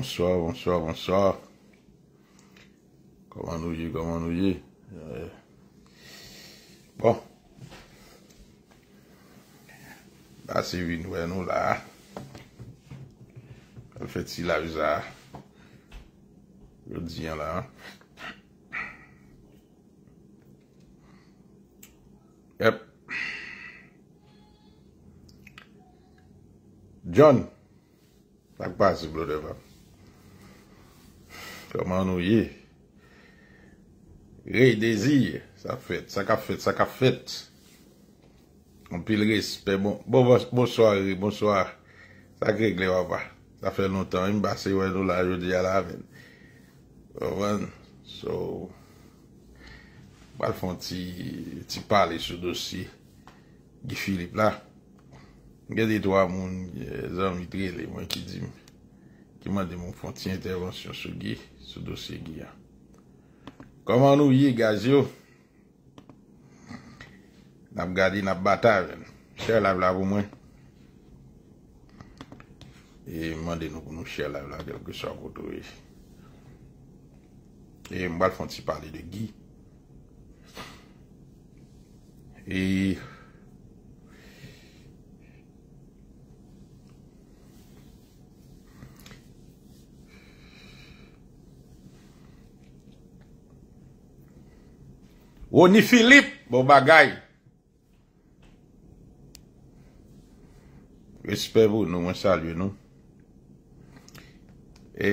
Bonsoir, bonsoir, bonsoir Koman nou ye, koman nou ye Bon Basi vi nou en nou la Fet si la viza Yo diyan la Yep John Tak basi bro deva Koman nou ye, rey dezye, sa fèt, sa ka fèt, sa ka fèt, anpil res, pe bon, bonsoyre, bonsoyre, bon bon sa kregle wava, sa fè lontan, im basè wè nou la, jodi ala, men, wavan, sou, walfon ti, ti pale sou dosi, di Filip la, gen ditwa moun, zan mi trele, mwen ki dimi. Ki mande moun fwanti intervensyon sou gi, sou dosye gi ya. Koman nou yi gaz yo, nap gadi nap bata ven, chè la vla voun mwen, e mande nou kounou chè la vla kelke so koto e. E mbal fwanti pade de gi. E... Oni Filip, bo bagay. Respevou nou, mwen salye nou. E...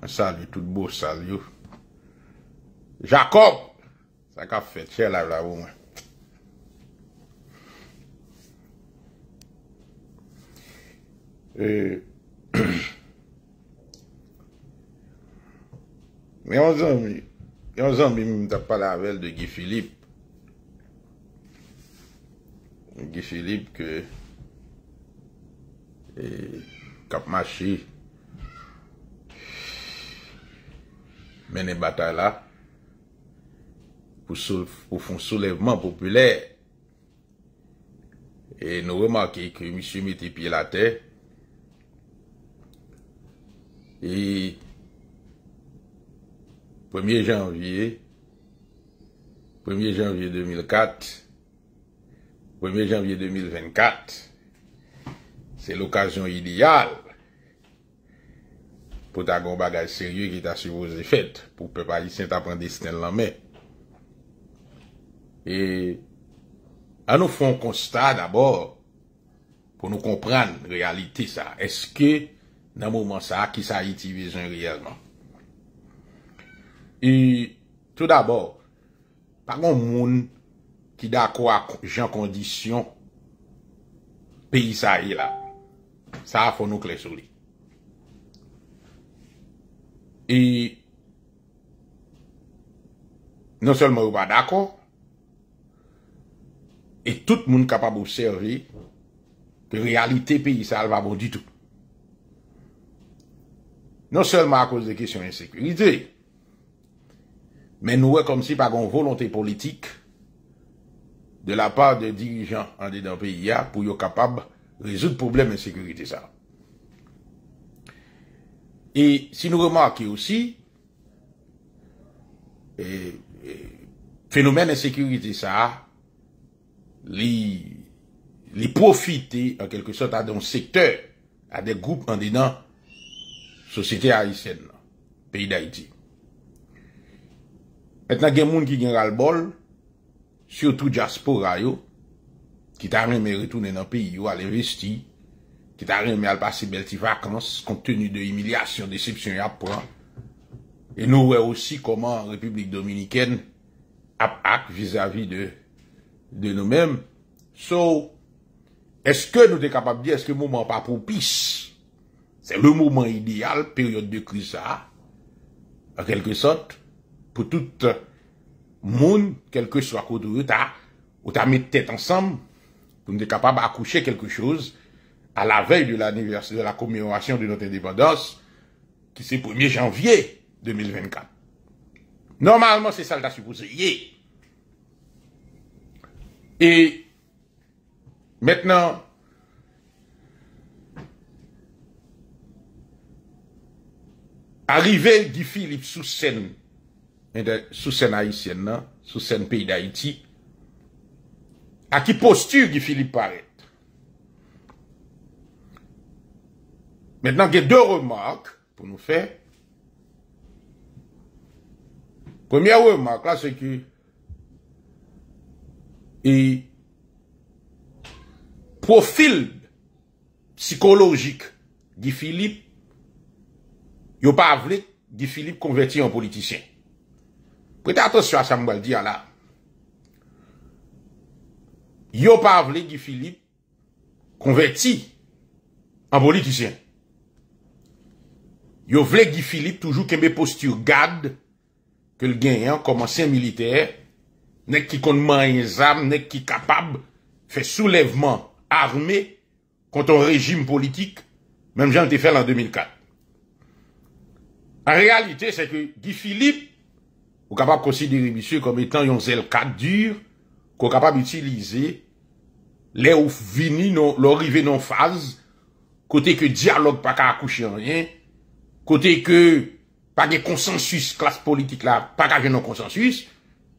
Mwen salye, tout bo salye ou. Jacob! Saka fete, chè la vla ou mwen. E... Mwen zanmi... Yon zan mi mta pala avèl de Guy Philippe. Guy Philippe ke... E, Kapmachi... menen batay la... pou fon soulevman populè. E nou remaki ki mi sou miti pilate. E... 1er janvye, 1er janvye 2004, 1er janvye 2024, se l'okasyon ideal pou ta gon bagaj serye ki ta suvoze fet pou pepa yi senta pran desten lanme. E an nou fon konsta d'abor pou nou kompran realite sa. Eske nan mouman sa ki sa iti vizyon realman? E, tout d'abord, pa moun moun ki d'akou a jen kondisyon peyi sa yi e la, sa a fon nou klesou li. E, non sel moun ou pa d'akou, e tout moun kapab ou servi de realite peyi sa alvabo di tou. Non sel moun a kouz de kesyon ensekwilite, e, men nou wè kom si pa gon volonté politik de la pa de dirijan an de dan PIA pou yo kapab rezout problem en sekurite sa. E si nou remakè osi, fenomen eh, eh, en sekurite sa li profite an kelke sot an don sektè an de goup an de dan sosite Aïtien, peyi d'Aïtien. Et nan gen moun ki gen ral bol, syo tou jaspo rayo, ki ta reme retounen an peyi yo al investi, ki ta reme al pase bel ti vakans, kontenu de emilyasyon, de sepsyon yap pou an, e nou we osi koman Republik Dominikèn ap ak visavi de nou men. So, eske nou te kapab di, eske mouman pa propis? Se le mouman ideal, peryode de kriza, a kelke sot, pour tout euh, monde, quel que soit côté où tu ou tête ensemble, pour être capable d'accoucher quelque chose à la veille de l'anniversaire, de la commémoration de notre indépendance, qui c'est 1er janvier 2024. Normalement, c'est ça as supposé. Et maintenant, arrivé Guy Philippe sous scène sou sèn Haitien nan, sou sèn peyi d'Haiti, a ki postur di Filip paret. Mèndan gen dè remak pou nou fè. Premier remak, la se ki e profil psikologik di Filip yo pa vlet di Filip konverti an politisyen. Prête ce a ça, mwal à là. Yo pas voulu Guy Philippe converti en politicien. Yo vle Guy Philippe toujours posture garde, que le comme comme militaire, militaire, n'est nek ki konman armes, n'est nek capable fait soulèvement armé contre un régime politique, même j'en ai fait en 2004. En réalité, c'est que Guy Philippe ou kapab konsidere misyo kom etan yon zel 4 dur, ko kapab itilize le ou vini non, lorive non faz, kote ke diyalog pa ka akouche en rien, kote ke pa gen konsensus klas politik la, pa ka gen non konsensus,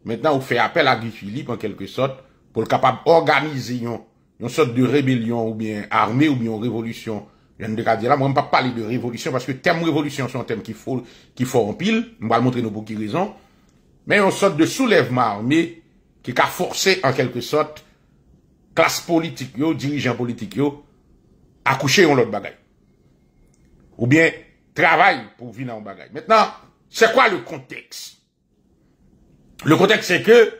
metan ou fe apel a Guy Philippe en kelke sot, pou l kapab organize yon sot de rebelion ou bien arme ou bien revolutyon, jen de ka diya la, mwen pa pale de revolutyon, paske tem revolutyon son tem ki fo empil, mwen pa montre nou pou ki rezon, mais une sorte de soulèvement armé qui a forcé en quelque sorte classe politique, yo, dirigeants politique, yo, à coucher en l'autre bagaille. Ou bien, travail pour vivre en bagaille. Maintenant, c'est quoi le contexte? Le contexte, c'est que,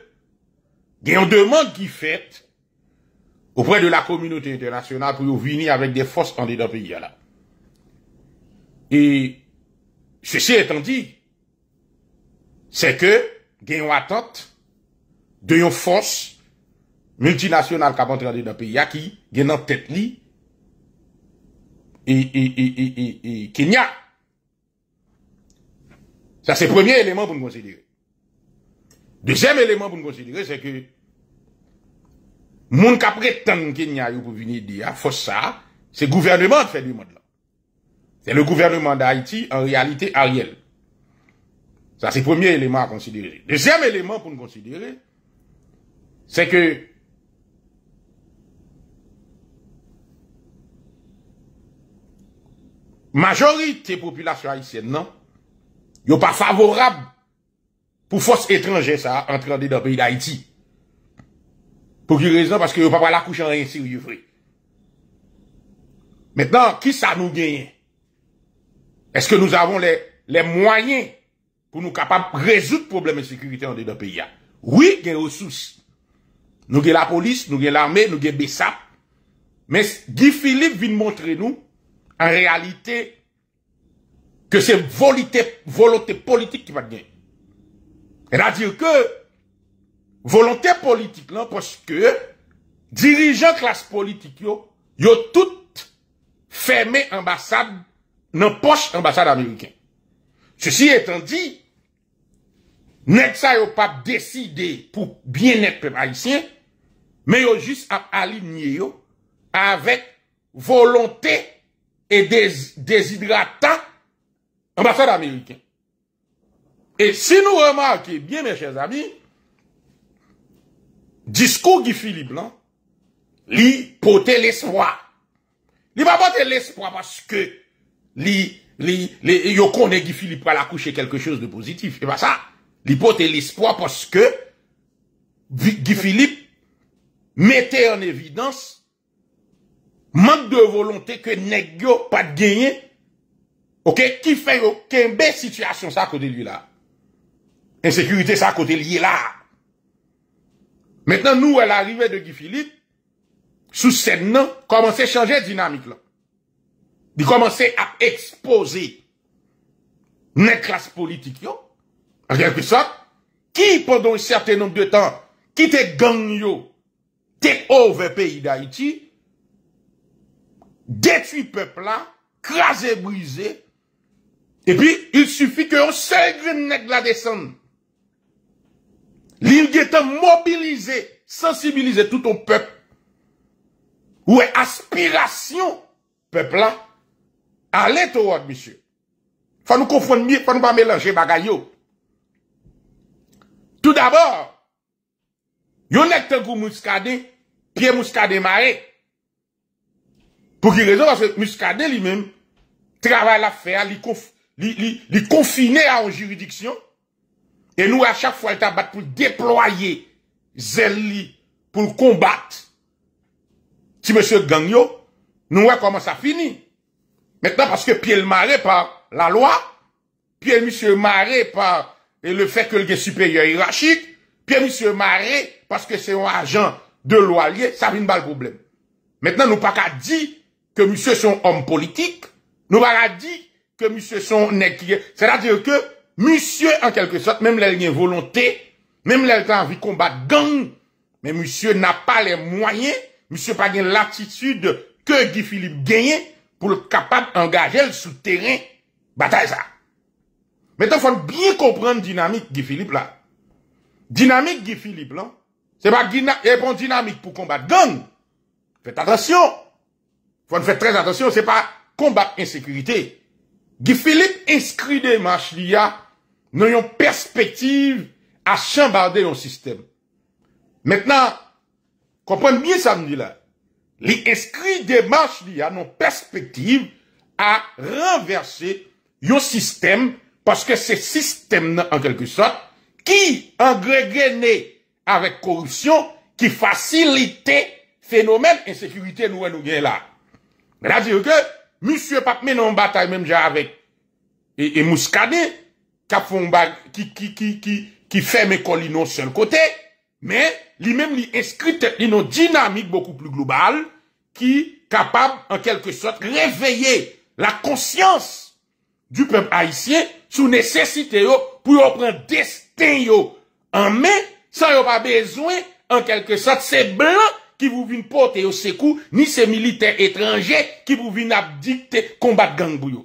il y a une demande qui faite auprès de la communauté internationale pour venir avec des forces en dedans pays, là. Et, ceci étant dit, c'est que a une attente de une force multinationale qui a entré dans le pays, qui gagne en tête li, et, et, et, Kenya. Ça, c'est le premier élément pour nous considérer. Deuxième élément pour nous considérer, c'est que, moun ka prétend Kenya yo pour venir dire, force ça, c'est le gouvernement qui fait du monde là. C'est le gouvernement d'Haïti, en réalité, Ariel. Ça, c'est le premier élément à considérer. Deuxième élément pour nous considérer, c'est que majorité population haïtienne, non, n'est pas favorable pour force étrangère, ça, entrer dans le pays d'Haïti. Pour qui raison? Parce que va pas la couche en rien sérieux, vrai. Maintenant, qui ça nous gagne? Est-ce que nous avons les, les moyens pour nous capables de résoudre le problème de sécurité en dedans pays. Oui, il y a des ressources. Nous avons la police, nous avons l'armée, nous avons BESAP. Mais Guy Philippe vient montrer nous, en réalité, que c'est volonté, volonté politique qui va gagner. C'est-à-dire que, volonté politique, non, parce que, dirigeants classe politique, yo, yo tout fermé ambassade, non poche ambassade américaine. Ceci étant dit, Nèg ça yo pas décidé pour bien-être peuple haïtien, mais yo juste à aligner avec volonté et des déshydratant ambassade américain. Et si nous remarquons bien, mes chers amis, discours Guy Philippe Blanc, li porter l'espoir. Il va porter l'espoir parce que li, li, yo Guy Philippe à la coucher quelque chose de positif. Et pas ça. L'hypothèse et l'espoir parce que Guy Philippe mettait en évidence manque de volonté que négio pas de Ok, qui fait une belle situation ça à côté de lui là? Insécurité ça à côté de lui là. Maintenant, nous, à l'arrivée de Guy Philippe, sous scène, nom commencer à changer la dynamique là. Il commençait à exposer notre classe politique. Rien que ça, qui pendant un certain nombre de temps, qui te gang te over pays d'Haïti, détruit peuple là, crasé, brisé, et puis il suffit qu'un seul de la descende. L'île est mobilisé, sensibiliser tout ton peuple. est aspiration, peuple là, allez toward, monsieur. Faut nous confondre, faut nous pas mélanger bagaille tout d'abord, yon nek tan kou mouskade, pied muscadé, maré Pour qui raison parce mouskade lui-même, travaille la faire, li, conf, li, li, li juridiction. à une à Et nous, a est à il tabat pour déployer Si li combattre. Si Monsieur Gagnon, nous voyons comment ça finit. Maintenant, parce que Pierre-Maré par la loi, Pierre-Monsieur-Maré par et le fait que le supérieur hiérarchique, puis monsieur Maré, parce que c'est un agent de loyer, ça vient pas le problème. Maintenant, nous pas qu'à dire que monsieur sont homme politique, nous pas qu'à dire que monsieur sont C'est-à-dire que monsieur, en quelque sorte, même là, il y a une volonté, même là, il a envie de combattre gang, mais monsieur n'a pas les moyens, monsieur pas l'attitude que Guy Philippe gagne pour le capable d'engager le souterrain bataille ça. Maintenant, il faut bien comprendre la dynamique Guy Philippe là. Dynamique Guy Philippe là, c'est pas une eh, dynamique pour combattre gang. Faites attention. Faut faire très attention, c'est pas combattre insécurité. Guy Philippe inscrit des marches l'IA dans une perspective à chambarder un système. Maintenant, comprenez bien ça me dit là. Les inscrit des marches l'IA dans une perspective à renverser un système parce que c'est système, en quelque sorte, qui engrégéné avec corruption, qui facilite phénomène insécurité, nous, nous, là. C'est-à-dire que, monsieur, pas mais en bataille, même, genre avec, et, et qui, qui, qui, qui, qui, fait mes collines seul côté, mais, lui-même, lui inscrit, une dynamique beaucoup plus globale, qui, capable, en quelque sorte, réveiller la conscience du peuple haïtien, sou nesesite yo pou yo pren desten yo. Anmen, sa yo pa bezwen ankelke sat se blan ki vouvin pote yo se kou ni se militer etranje ki vouvin abdikte kombat gangbou yo.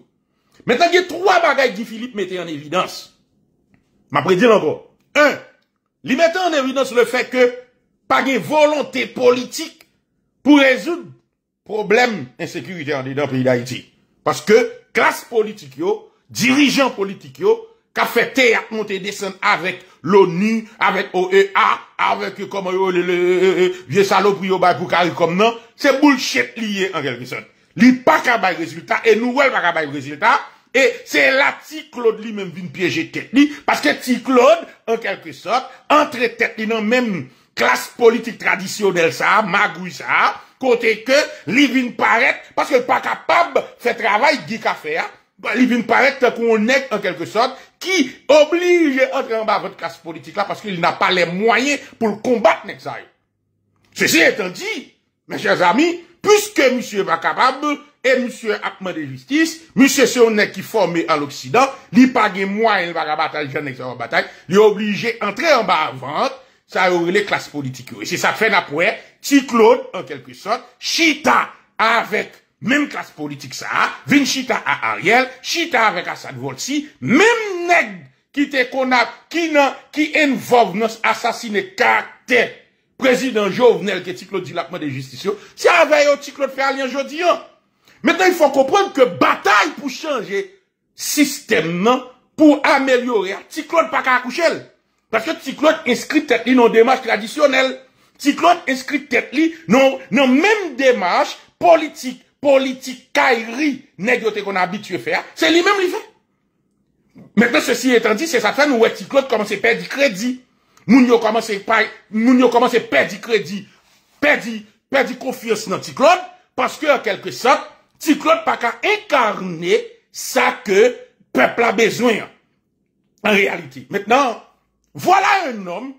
Metan gen troa bagay di Philippe meten an evidans. Ma predil anko. 1. Li meten an evidans le feke pa gen volante politik pou rezoun problem ensekirite an didan priy da iti. Paske klas politik yo dirigeant politique, qui a fait terre monter descendre avec l'ONU, avec OEA, avec, comment, le, le, vieux saloperie au bah, pour pour comme non? C'est bullshit lié, en quelque sorte. Li pas qu'à résultat, et nous, pas qu'à résultat, et c'est là ti Claude lui-même vient piéger tête lui, parce que ti Claude, en quelque sorte, entre tête lui non, même classe politique traditionnelle ça, magouille ça, côté que lui vient paraître, parce que pas capable de faire travail ka hein, bah, il vient paraître qu'on est en quelque sorte, qui oblige à entrer en bas votre classe politique là parce qu'il n'a pas les moyens pour combattre, ça. Ceci étant dit, mes chers amis, puisque monsieur pas capable, et monsieur a de justice, monsieur c'est un qui formé à l'Occident, il pas les moyens, il va bataille, il bataille, il est obligé d'entrer en bas avant, ça aurait les classes politiques. Et c'est ça fait d'après, si Claude, en quelque sorte, chita avec même classe politique ça, vin chita à Ariel, chita avec Assad Volsi, même nèg qui te connaît, qui n'a qui involve dans assassiné caractère président Jovenel qui est dit l'appel de justice, c'est avec Ticlot fait alliance aujourd'hui. Maintenant, il faut comprendre que bataille pour changer système, pour améliorer, Ticlot pas qu'à accoucher, Parce que Ticlot inscrit tête dans une démarche traditionnelles, Ticlot inscrit tête lis non, non même démarche politique politique Kairi, négoté qu'on a habitué faire, ah. c'est lui-même lui fait. Maintenant, ceci étant dit, c'est ça fait nous, Wetty commence à perdre du crédit. Nous, nous commence à nous, commence à perdre crédit, perdre, perdre confiance dans Claude, parce que, en quelque sorte, Claude pas incarné incarner ça que peuple a besoin, hein, en réalité. Maintenant, voilà un homme,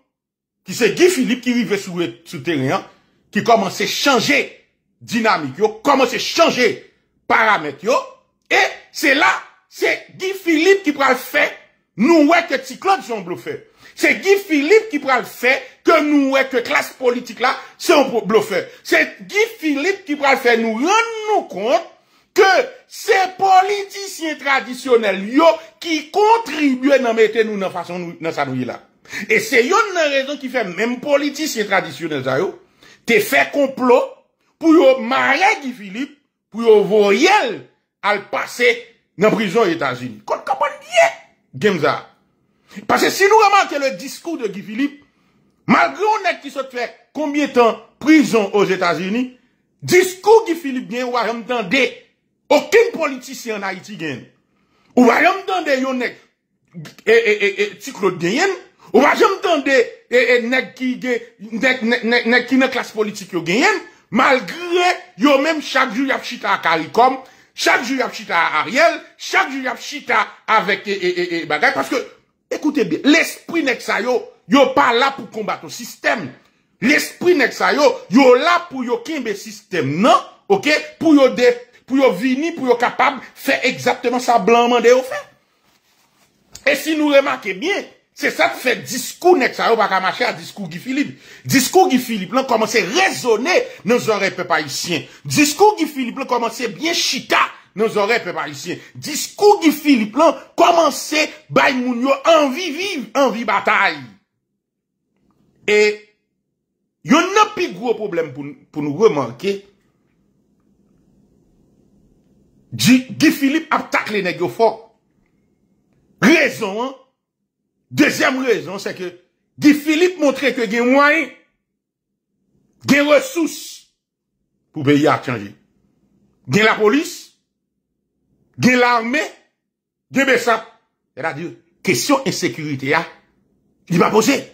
qui c'est Guy Philippe qui vivait sur le terrain, hein, qui commençait à changer dynamique, comment c'est changer paramètre yo. Et c'est là, c'est Guy Philippe qui prend le fait, nous, ouais, que c'est un bluffeur. C'est Guy Philippe qui prend le fait que nous, ouais, que classe politique là, c'est un C'est Guy Philippe qui prend le fait, nous rendons compte que ces politiciens traditionnels, yo, qui contribuent à mettre nous dans façon, dans sa là. Et c'est une raison qui fait même politiciens traditionnels, ça, yo, te fait complot, pour yon marrer Guy Philippe, pour yon voyer à passer dans la prison États-Unis. Quand dit ça. Parce que si nous remarquons le discours de Guy Philippe, malgré on est qui se fait combien de temps prison aux États-Unis, discours Guy Philippe bien, ou à entendre aucun politicien en Haïti gagne. Ou à entendre yon nèg, et, et, et, ou à entendre et, qui, qui classe politique Malgré, yo même chaque jour y a chita à Calicom, chaque jour y a chita à Ariel, chaque jour y a chita avec et, bagay, parce que, écoutez bien, l'esprit n'est yo, pas là pour combattre le système. L'esprit n'est ça yo, yo là pour yo kimbe système, non? Ok? Pour yo de, pour yo vini, pour yo capable, faire exactement ça blanc de au fait. Et si nous remarquons bien, c'est ça qui fait discours, nest ça pas, marcher discours Guy Philippe. Discours Guy Philippe, là, commence à raisonner dans les oreilles peuple haïtien. Discours Guy Philippe, là, commence à bien chita dans les oreilles peuple haïtien. Discours Guy Philippe, là, commence à bailler mon envie vivre, envie bataille. Et, il a un plus gros problème pour, pour nous remarquer. Guy Philippe a attaqué les fort. Raison, hein. Deuxième raison, c'est que Guy Philippe montrait que des moyens, des ressources pour pays à changer. a la police, a l'armée, gain Bessap. C'est-à-dire, question insécurité, sécurité. Hein, il va posé.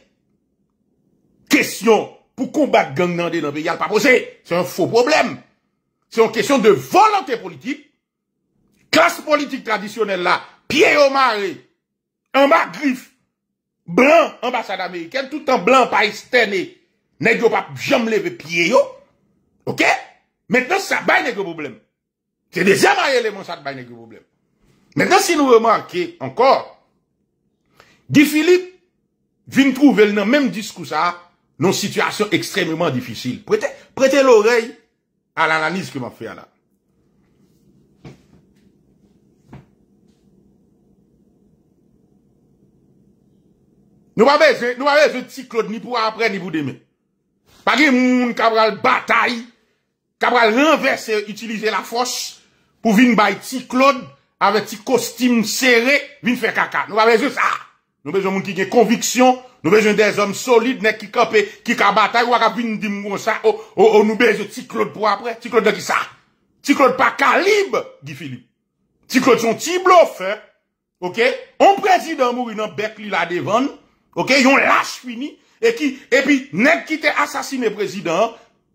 Question pour combattre gang dans le pays, il pas posé. C'est un faux problème. C'est une question de volonté politique. Classe politique traditionnelle là, pied au marais, en bas griffe, blanc, ambassade américaine, tout en blanc, pas externe, Nèg pas jamais lever pied yo. OK Maintenant ça baille nèg problème. C'est deuxième élément ça baille nèg problème. Maintenant si nous remarquons encore Guy Philippe vient trouver dans même discours ça dans une situation extrêmement difficile. Prêtez prêtez l'oreille à l'analyse que m'a fait là. Nou pa beze, nou pa beze ti Claude ni pou apre ni boudeme. Pa gen moun kabral batay, kabral renvesse, utilize la fosh pou vin bay ti Claude ave ti kostim sere, vin fe kaka. Nou pa beze sa, nou beze moun ki gen konviksyon, nou beze gen des om solide, nek ki ka batay, waka vin din moun sa, ou oh, oh, oh, nou beze ti Claude pou apre. Ti Claude de di sa, ti Claude pa kalib, di fili. Ti Claude son ti blofe, ok, on prezidam ou inan berk li la devan nou. Ok, yon lâche fini. Et qui, et puis, nèg qui t'a assassiné président,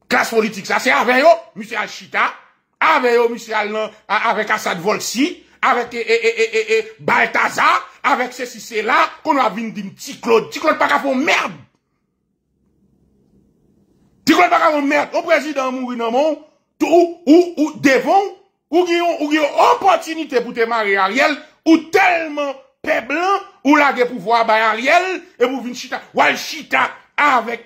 classe politique, ça c'est avec eux, monsieur Alchita, avec eux, monsieur avec Assad Volsi, avec, et, Balthazar, avec ceci, cela, qu'on a vu dit petit Claude, petit Claude pas qu'à merde. Petit Claude pas qu'à merde. Au président Mouri dans mon, ou, ou, ou, devant, ou, ou, opportunité pour te marier Ariel, ou tellement, pe blan, ou lage pou vwa bayan riel, e pou vin chita. Wal chita avek,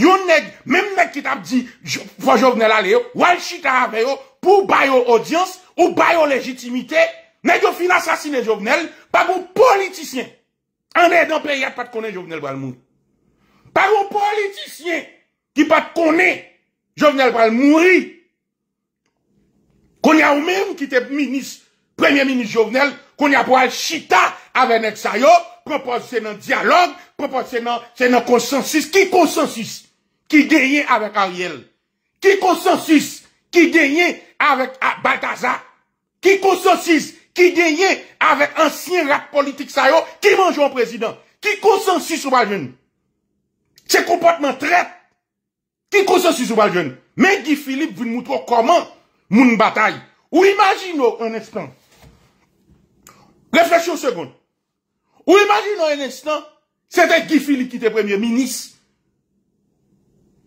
yon neg, menm neg ki tap di, fwa jovenel ale yo, wal chita ave yo, pou bayo odyans, ou bayo legitimite, neg yo fin asasine jovenel, pag ou politisyen, ane dhan pe yad pat konen jovenel wal moun. Pag ou politisyen, ki pat konen, jovenel wal moun ri, konen ou menm ki te premier minis jovenel, qu'on y a pour aller chita avec les dialogue, propose c'est un consensus. Qui consensus qui gagne avec Ariel? Qui consensus qui gagne avec ah, Balthazar? Qui consensus qui gagne avec ancien rap politique sayo qui mange au président? Qui consensus ou pas jeune? C'est comportement très. Qui consensus ou pas jeune? Mais Guy Philippe vous montre comment nous bataille. Ou imaginez un instant. Réfléchis une seconde. Ou imaginons un instant, c'était Guy Philippe qui était premier ministre.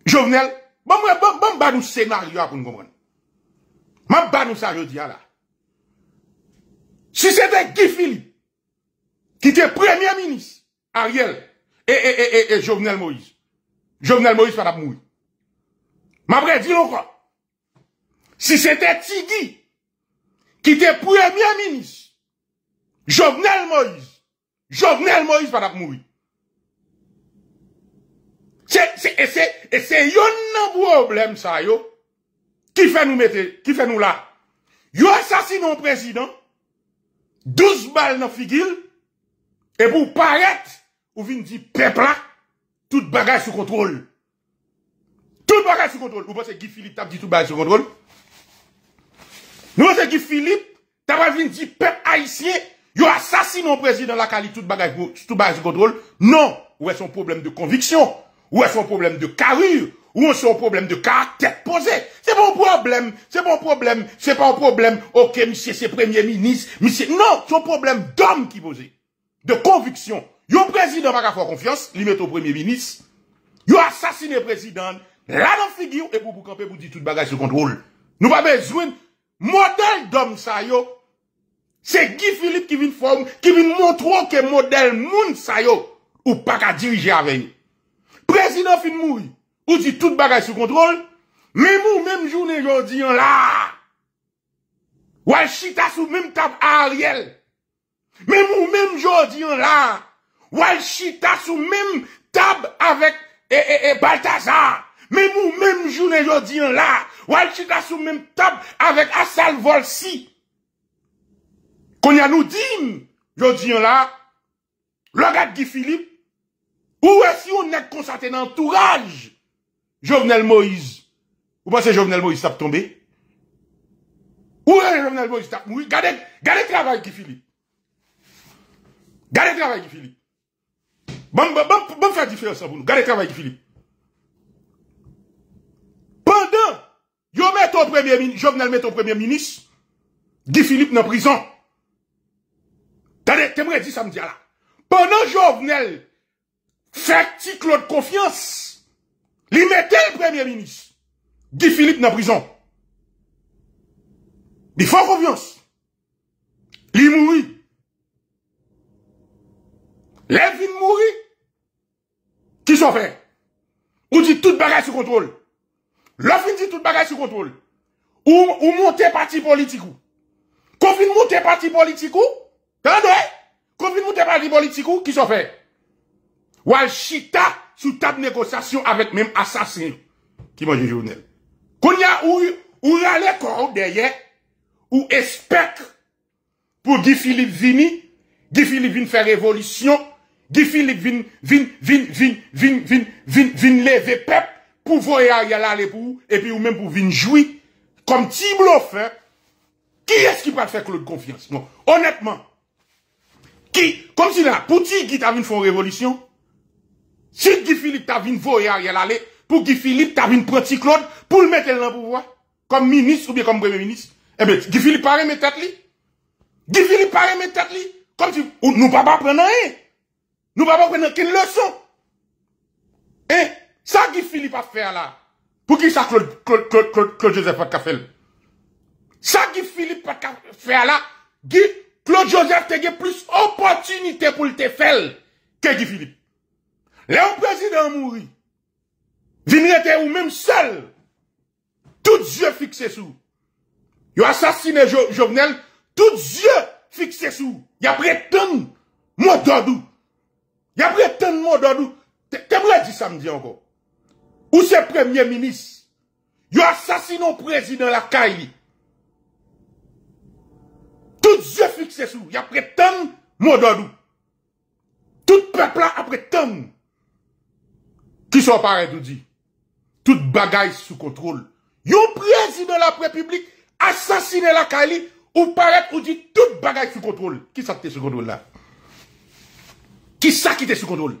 Jovenel, bon, bon, bon, bon, bah, nous scénario pour nous comprendre. Ma ne bah, nous ça, je dis là. Si c'était Guy Philippe, qui était premier ministre, Ariel, et, et, et, et, et Jovenel Moïse. Jovenel Moïse va mourir. Ma vraie encore. Si c'était Tigui, qui était premier ministre, Jovenel Moïse. Jovenel Moïse va mourir. Et c'est un problème ça, yo, qui fait nous mettre, qui fait nous là. Yo assassiné un président, 12 balles dans figil, et pour paraître, ou vient dire peuple là, tout bagage sous contrôle. Tout bagage sous contrôle. Vous pensez que Guy Philippe a dit tout bagage sous contrôle? Nous pensez que Guy Philippe t'a pas dit « peuple haïtien Yo assassine un président la cali tout bagage tout bagage contrôle. Non, ou est son problème de conviction Ou est son problème de carrure Ou est son problème de caractère posé C'est pas un problème, c'est pas un problème, c'est pas un problème. OK, monsieur c'est premier ministre, monsieur non, c'est un problème d'homme qui posé. De conviction. Yo président pas faire confiance, il met au premier ministre. Yo assassiné président, là dans figure et pour vous camper vous dire tout bagage sous contrôle. Nous pas besoin modèle d'homme ça yo Se Guy Philippe ki vin fom, ki vin montro ke model moun sayo, ou pa ka dirije aveni. Prezident fin mou, ou di tout bagay sou kontrol, men mou men mjoune jodi an la, wal chita sou men tab Ariel, men mou men mjoune jodi an la, wal chita sou men tab avek e, e, Baltazar, men mou men mjoune jodi an la, wal chita sou men tab avek Assal Volsi, Qu'on y a nous dit, je dis là, gars Guy Philippe, où est-ce qu'on est constaté dans l'entourage Jovenel Moïse Vous pensez que Jovenel Moïse tape tombé Où est Jovenel Moïse tape tombé Gardez, gardez le travail Guy Philippe. Gardez le travail Guy Philippe. Bon, bon, bon, bon faire différence pour nous. Gardez le travail Guy Philippe. Pendant, yo met au premier ministre, Jovenel met au premier ministre, Guy Philippe dans prison. Tade, t'aimerais dire ça me dit Pendant ah Pendant Jovenel, fait-il Claude Confiance, lui mettait le premier ministre, Guy Philippe la prison. Il faut Confiance. Il mourit. L'Evine, mourit. mouri. Qui sont Ou dit tout bagay sous contrôle Le dit toute tout bagay sous contrôle. Ou, ou monte parti politique ou montent monter parti ou quand Combien vous avez politique est-ce qui sont fait? Ou chita sous table négociation avec même assassin qui mange journal. Quand y'a ou, ou a derrière, ou espère pour Guy Philippe Vini, Guy Philippe Vini faire révolution, Guy Philippe Vini, vient, Vini, Vini, lever pep pour voir y'a aller pour et puis ou même pour venir jouer, comme Tim fait. qui est-ce qui peut faire Claude confiance? Non, honnêtement, qui, comme si là, pour qui t'a vu une révolution, si Guy Philippe t'a vu voyer Ariel aller, pour Guy Philippe t'a vu petite Claude, pour le mettre dans le pouvoir, comme ministre ou bien comme premier ministre, eh bien, Guy Philippe paraît mes tête là Guy Philippe paraît mes tête là Comme si, nous ne pouvons pas prendre rien. Nous ne pouvons pas prendre une leçon. Eh, ça Guy Philippe a fait là. Pour qui ça Claude, Claude, Claude, Claude, Joseph a Ça Guy Philippe a fait là. Guy, Claude Joseph a eu plus opportunité pour le faire que Guy Philippe. Le président mourit. mouri, était ou même seul. tout yeux fixés sous. Yo assassiné jo, Jovenel, tout yeux fixés Y Ya a prétendu dadou. Ya Y mots dadou. Te, te T'aimerais samedi samedi encore. Où c'est premier ministre. yo assassiné président la Caille tout Dieu fixés sous, il a prétendu mon nous. Tout peuple là a Qui sont pareils, tout dit. Tout bagaille sous contrôle. Yon président de la République assassiné la Kali ou paraît ou dit tout bagaille sous contrôle. Qui ça qui sous contrôle là? Qui ça qui était sous contrôle?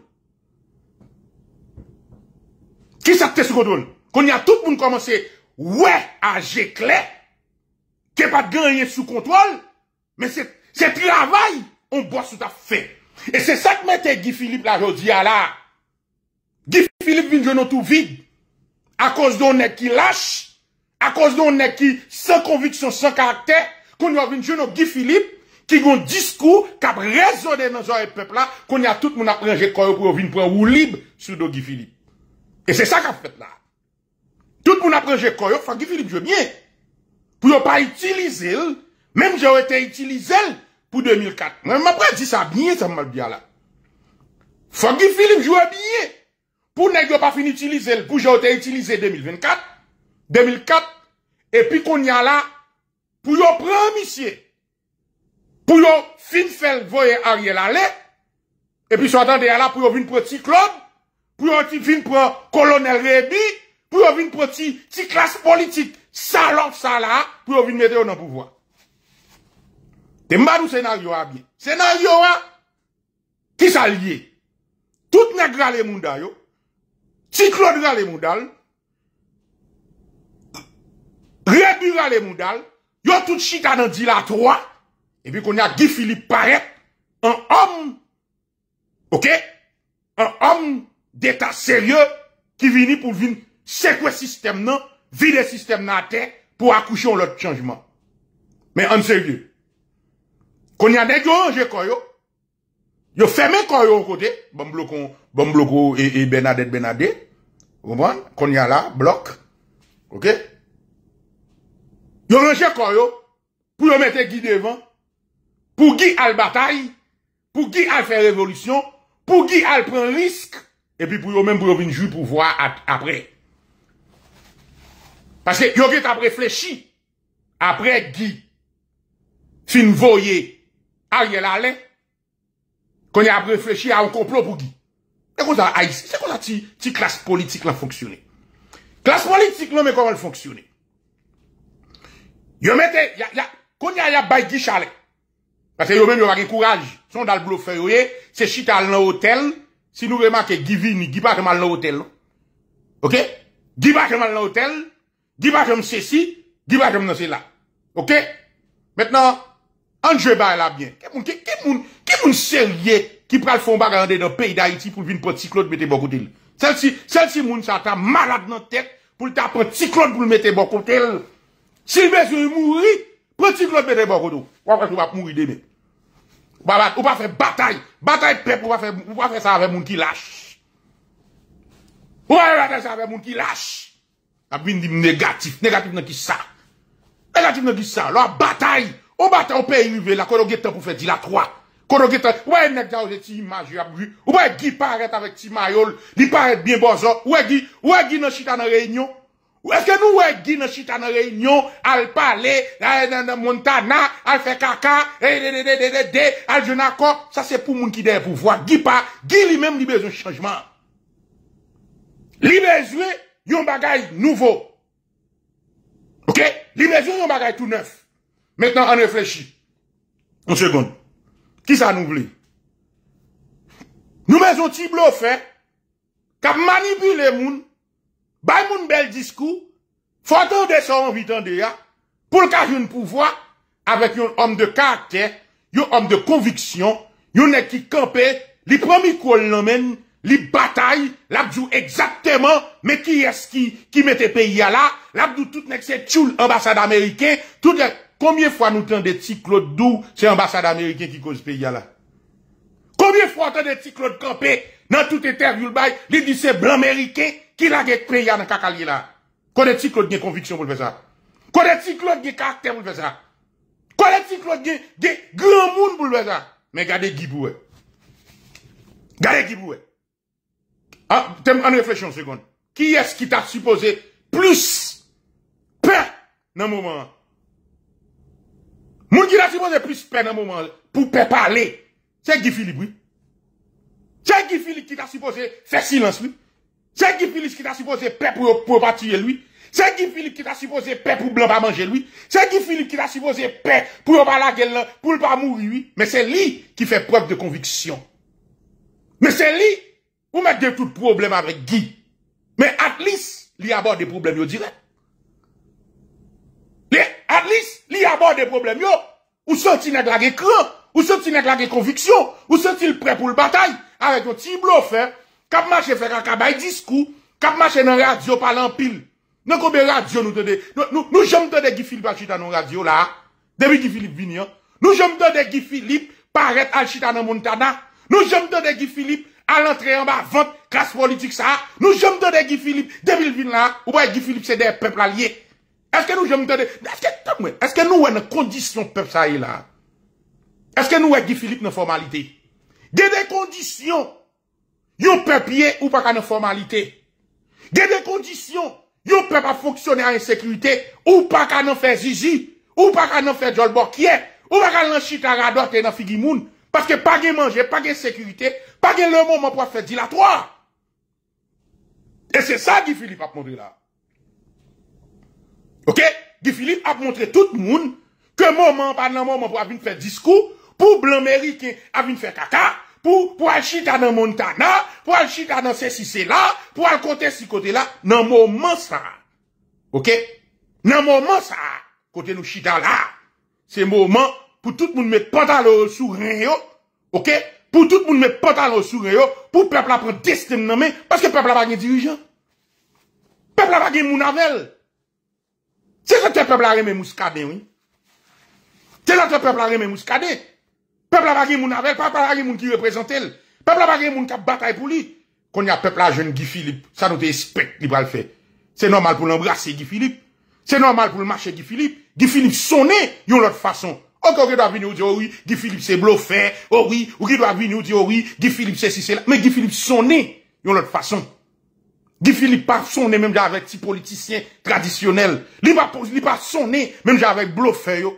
Qui ça qui était sous contrôle? Quand il y a tout le monde commencé, ouais, à clair, qui pas gagné sous contrôle, mais c'est travail, on bosse sous ta fait. Et c'est ça que mettait Guy Philippe là, aujourd'hui là. Guy Philippe vient de nous tout vide. À cause d'un est qui lâche, à cause d'un est qui sans conviction, sans caractère, qu'on a de jeune Guy Philippe, qui a un discours qui a raisonné dans le peuple là, qu'on a tout le monde à prendre pour venir prendre ou libre sur Guy Philippe. Et c'est ça qu'a fait là. Tout le monde a prendre corps, faut Guy Philippe joue bien. Pour ne pas utiliser même j'ai été utilisé pour 2004. Moi, après dit ça bien, ça m'a bien là. Foggy Philippe joue bien. Pour ne pas fini utiliser, pour j'ai été utilisé 2024, 2004, et puis qu'on y a là, pour yon prendre monsieur, pour yon fin faire voyer Ariel aller, et puis soit attendez là pour yon vin petit club, pour yon vin pour colonel Rébi, pour yon vin petit classe politique, Salon ça là, pour yon vin mettre dans pouvoir. T'embarou scénario a bien. Scénario qui s'allie? Tout n'a gralé mounda yo. Cyclone les moudal. Rébu les moudal. Yo tout chita nan trois, Et puis qu'on a Guy Philippe paraît un homme, ok? Un homme d'état sérieux qui vient pour vini le système vider le système nan pour accoucher l'autre changement. Mais en sérieux. Qu'on y a des gens, j'ai quoi, yo. Yo fermé quoi, yo, côté. Bon bloquon, bon bloco et, et Bernadette Bernadette. Vous comprenez? Qu'on y a là, bloc. Ok? Yo rangé Koyo Pour yo mettre Guy devant. Pour Guy à la bataille. Pour Guy à faire révolution. Pour Guy à prendre risque. Et puis pour yo même pour venir jouer pour voir après. Parce que yo qui t'a réfléchi. Après Guy. Fin voyer Ariel ah, qu'on y a réfléchi à un complot pour qui C'est comme ça, Haïti C'est comme ça, ti classe politique là fonctionner Classe politique non, mais comment elle fonctionne Yo mette, ya, ya, qu'on y a, ya, bail Chalet. Parce que yo même, yo pas courage. Son dans le bluff, yo c'est chita dans l'hôtel. Si nous remarquons Guy Vini, Guy pas mal dans l'hôtel. Ok? Guy pas mal dans l'hôtel. Guy pas comme ceci. Guy pas comme là. Ok? Maintenant, Anjwe ba la byen. Ki moun serye ki pral fomba gande nan peyi da iti pou vin prontiklote mette mokotil. Sel si moun sa ta malade nan tek pou ta prontiklote pou mette mokotil. Silve se mouri, prontiklote mette mokotil. Wapre se wap mouri deme. Wapre se wap mouri deme. Wapre se wap mouri deme. Wapre se wap mouri deme. Wapre se wap mouri deme. Ou bat ton pays rivé là, quand on a pour faire dilatoire. Quand on a temps, ouais, nest déjà que j'ai image, Ou pas Guy avec Tim li pa paraît bien bon ouais Ou ouais Guy, ou est Guy Chita dans Réunion? Ou est-ce que nous, ouais, Guy dans Chita nan Réunion, al le parler, à Montana, al le faire caca, et de, de, de, de, de, de, Ça, c'est pour moun ki dé pouvoir. Guy pas, Guy lui-même, li besoin changement. Li besoin, yon bagay nouveau. Ok? Li besoin yon bagay tout neuf. Maintenant, on réfléchit. Une seconde. Qui ça nous voulait Nous faisons un petit bluffé hein, qui manipule les gens, bay moun bel discours, photo de en vitant de pour le cas une pouvoir, avec un homme de caractère, un homme de conviction, un qui campait, les premiers qu'on les batailles, l'abdou exactement, mais qui est-ce qui, qui mettait pays à là, l'abdou tout n'est c'est tchoul ambassade américain, tout est, Combien de fois nous tendons des petits Claude Dou, c'est l'ambassade américaine qui cause pays là? Combien de fois nous des petits Claude Campé, dans toute interview, il dit c'est blanc américain qui l'a pays dans le là? Quand des petits Claude une conviction pour faire ça? Quand des petits Claude une caractère pour faire ça? Quand des petits Claude des grand monde pour faire ça? Mais regardez Guy Boué. Regardez Guy Boué. Ah, en réflexion une seconde. Qui est-ce qui t'a supposé plus peur dans le moment? Moun qui la supposé e plus peine un moment pour parler. C'est Guy Philippe, oui. C'est Guy Philippe qui t'a supposé faire silence, lui. C'est Guy Philippe qui t'a supposé paix pour, pour pas tuer, lui. C'est Guy Philippe qui t'a supposé paix pour blanc pas manger, lui. C'est Guy Philippe qui t'a supposé paix pour pas la gueule, pour pas mourir, lui. Mais c'est lui qui fait preuve de conviction. Mais c'est lui, qui met tout problème avec Guy. Mais at least, il aborde des problèmes, direct. Adlis, li abor de problem yo. Ou se ti ne drage kre, ou se ti ne drage konviksyon, ou se ti le pre pou l batay. Arre to, ti blo fè, kap mache fè kakabay diskou, kap mache nan radyo palan pil. Nè koube radyo nou te de. Nou jom te de gifilip al chita nan radyo la. Debi gifilip vin yon. Nou jom te de gifilip paret al chita nan montana. Nou jom te de gifilip al antre yon ba vant klas politik sa. Nou jom te de gifilip debil vin la. Ou bay gifilip se de pepl al yek. Est-ce que nous, je me est-ce que, est-ce que nous, on a une condition, peuple, ça est là? Est-ce que nous, on Guy Philippe, une formalité? Il des conditions, yon peuple, ou pas une formalité. Il des conditions, yon peuple pas fonctionner en sécurité, ou pas qu'à faire zizi, ou pas qu'à faire est, ou pas qu'à chita et dans figimoun, parce que pas de manger, pas de sécurité, pas de le moment pour faire dilatoire. Et c'est ça Guy Philippe a montré là. Ok, Di Philippe ap montre tout moun ke mouman pa nan mouman pou avin fè diskou, pou blan mèri ki avin fè kaka, pou al chita nan moun tana, pou al chita nan sè si sè la, pou al kote si kote la, nan mouman sa. Ok, nan mouman sa kote nou chita la. Se mouman pou tout moun mè patalò sou reyo, ok, pou tout moun mè patalò sou reyo, pou pepl apre destem nan mè, paske pepl apage dirijan, pepl apage moun avel, C'est se peuple peuple a reme mouskade, oui. C'est l'autre peuple a reme mouskade. Peuple a bagi moun avec, peuple a bagi moun ki reprezente peuple la a bagi moun qui a bataille pour Kon ya y a jeune Guy Philippe, Ça nous te espek li le faire. C'est normal pour l'embrasser, Guy Philippe. C'est normal pour le marcher, Guy Philippe. Guy Philippe sonne yon l'autre façon. Encore qui doit venir nous dire oui, Guy Philippe c'est bluffé, oh oui, ou qui doit venir ou dire oui, Guy Philippe c'est si c'est là. Mais Guy Philippe sonné yon autre façon. Guy Philippe pas sonné même avec les politiciens traditionnels. Il pas pas sonné même avec bluffeur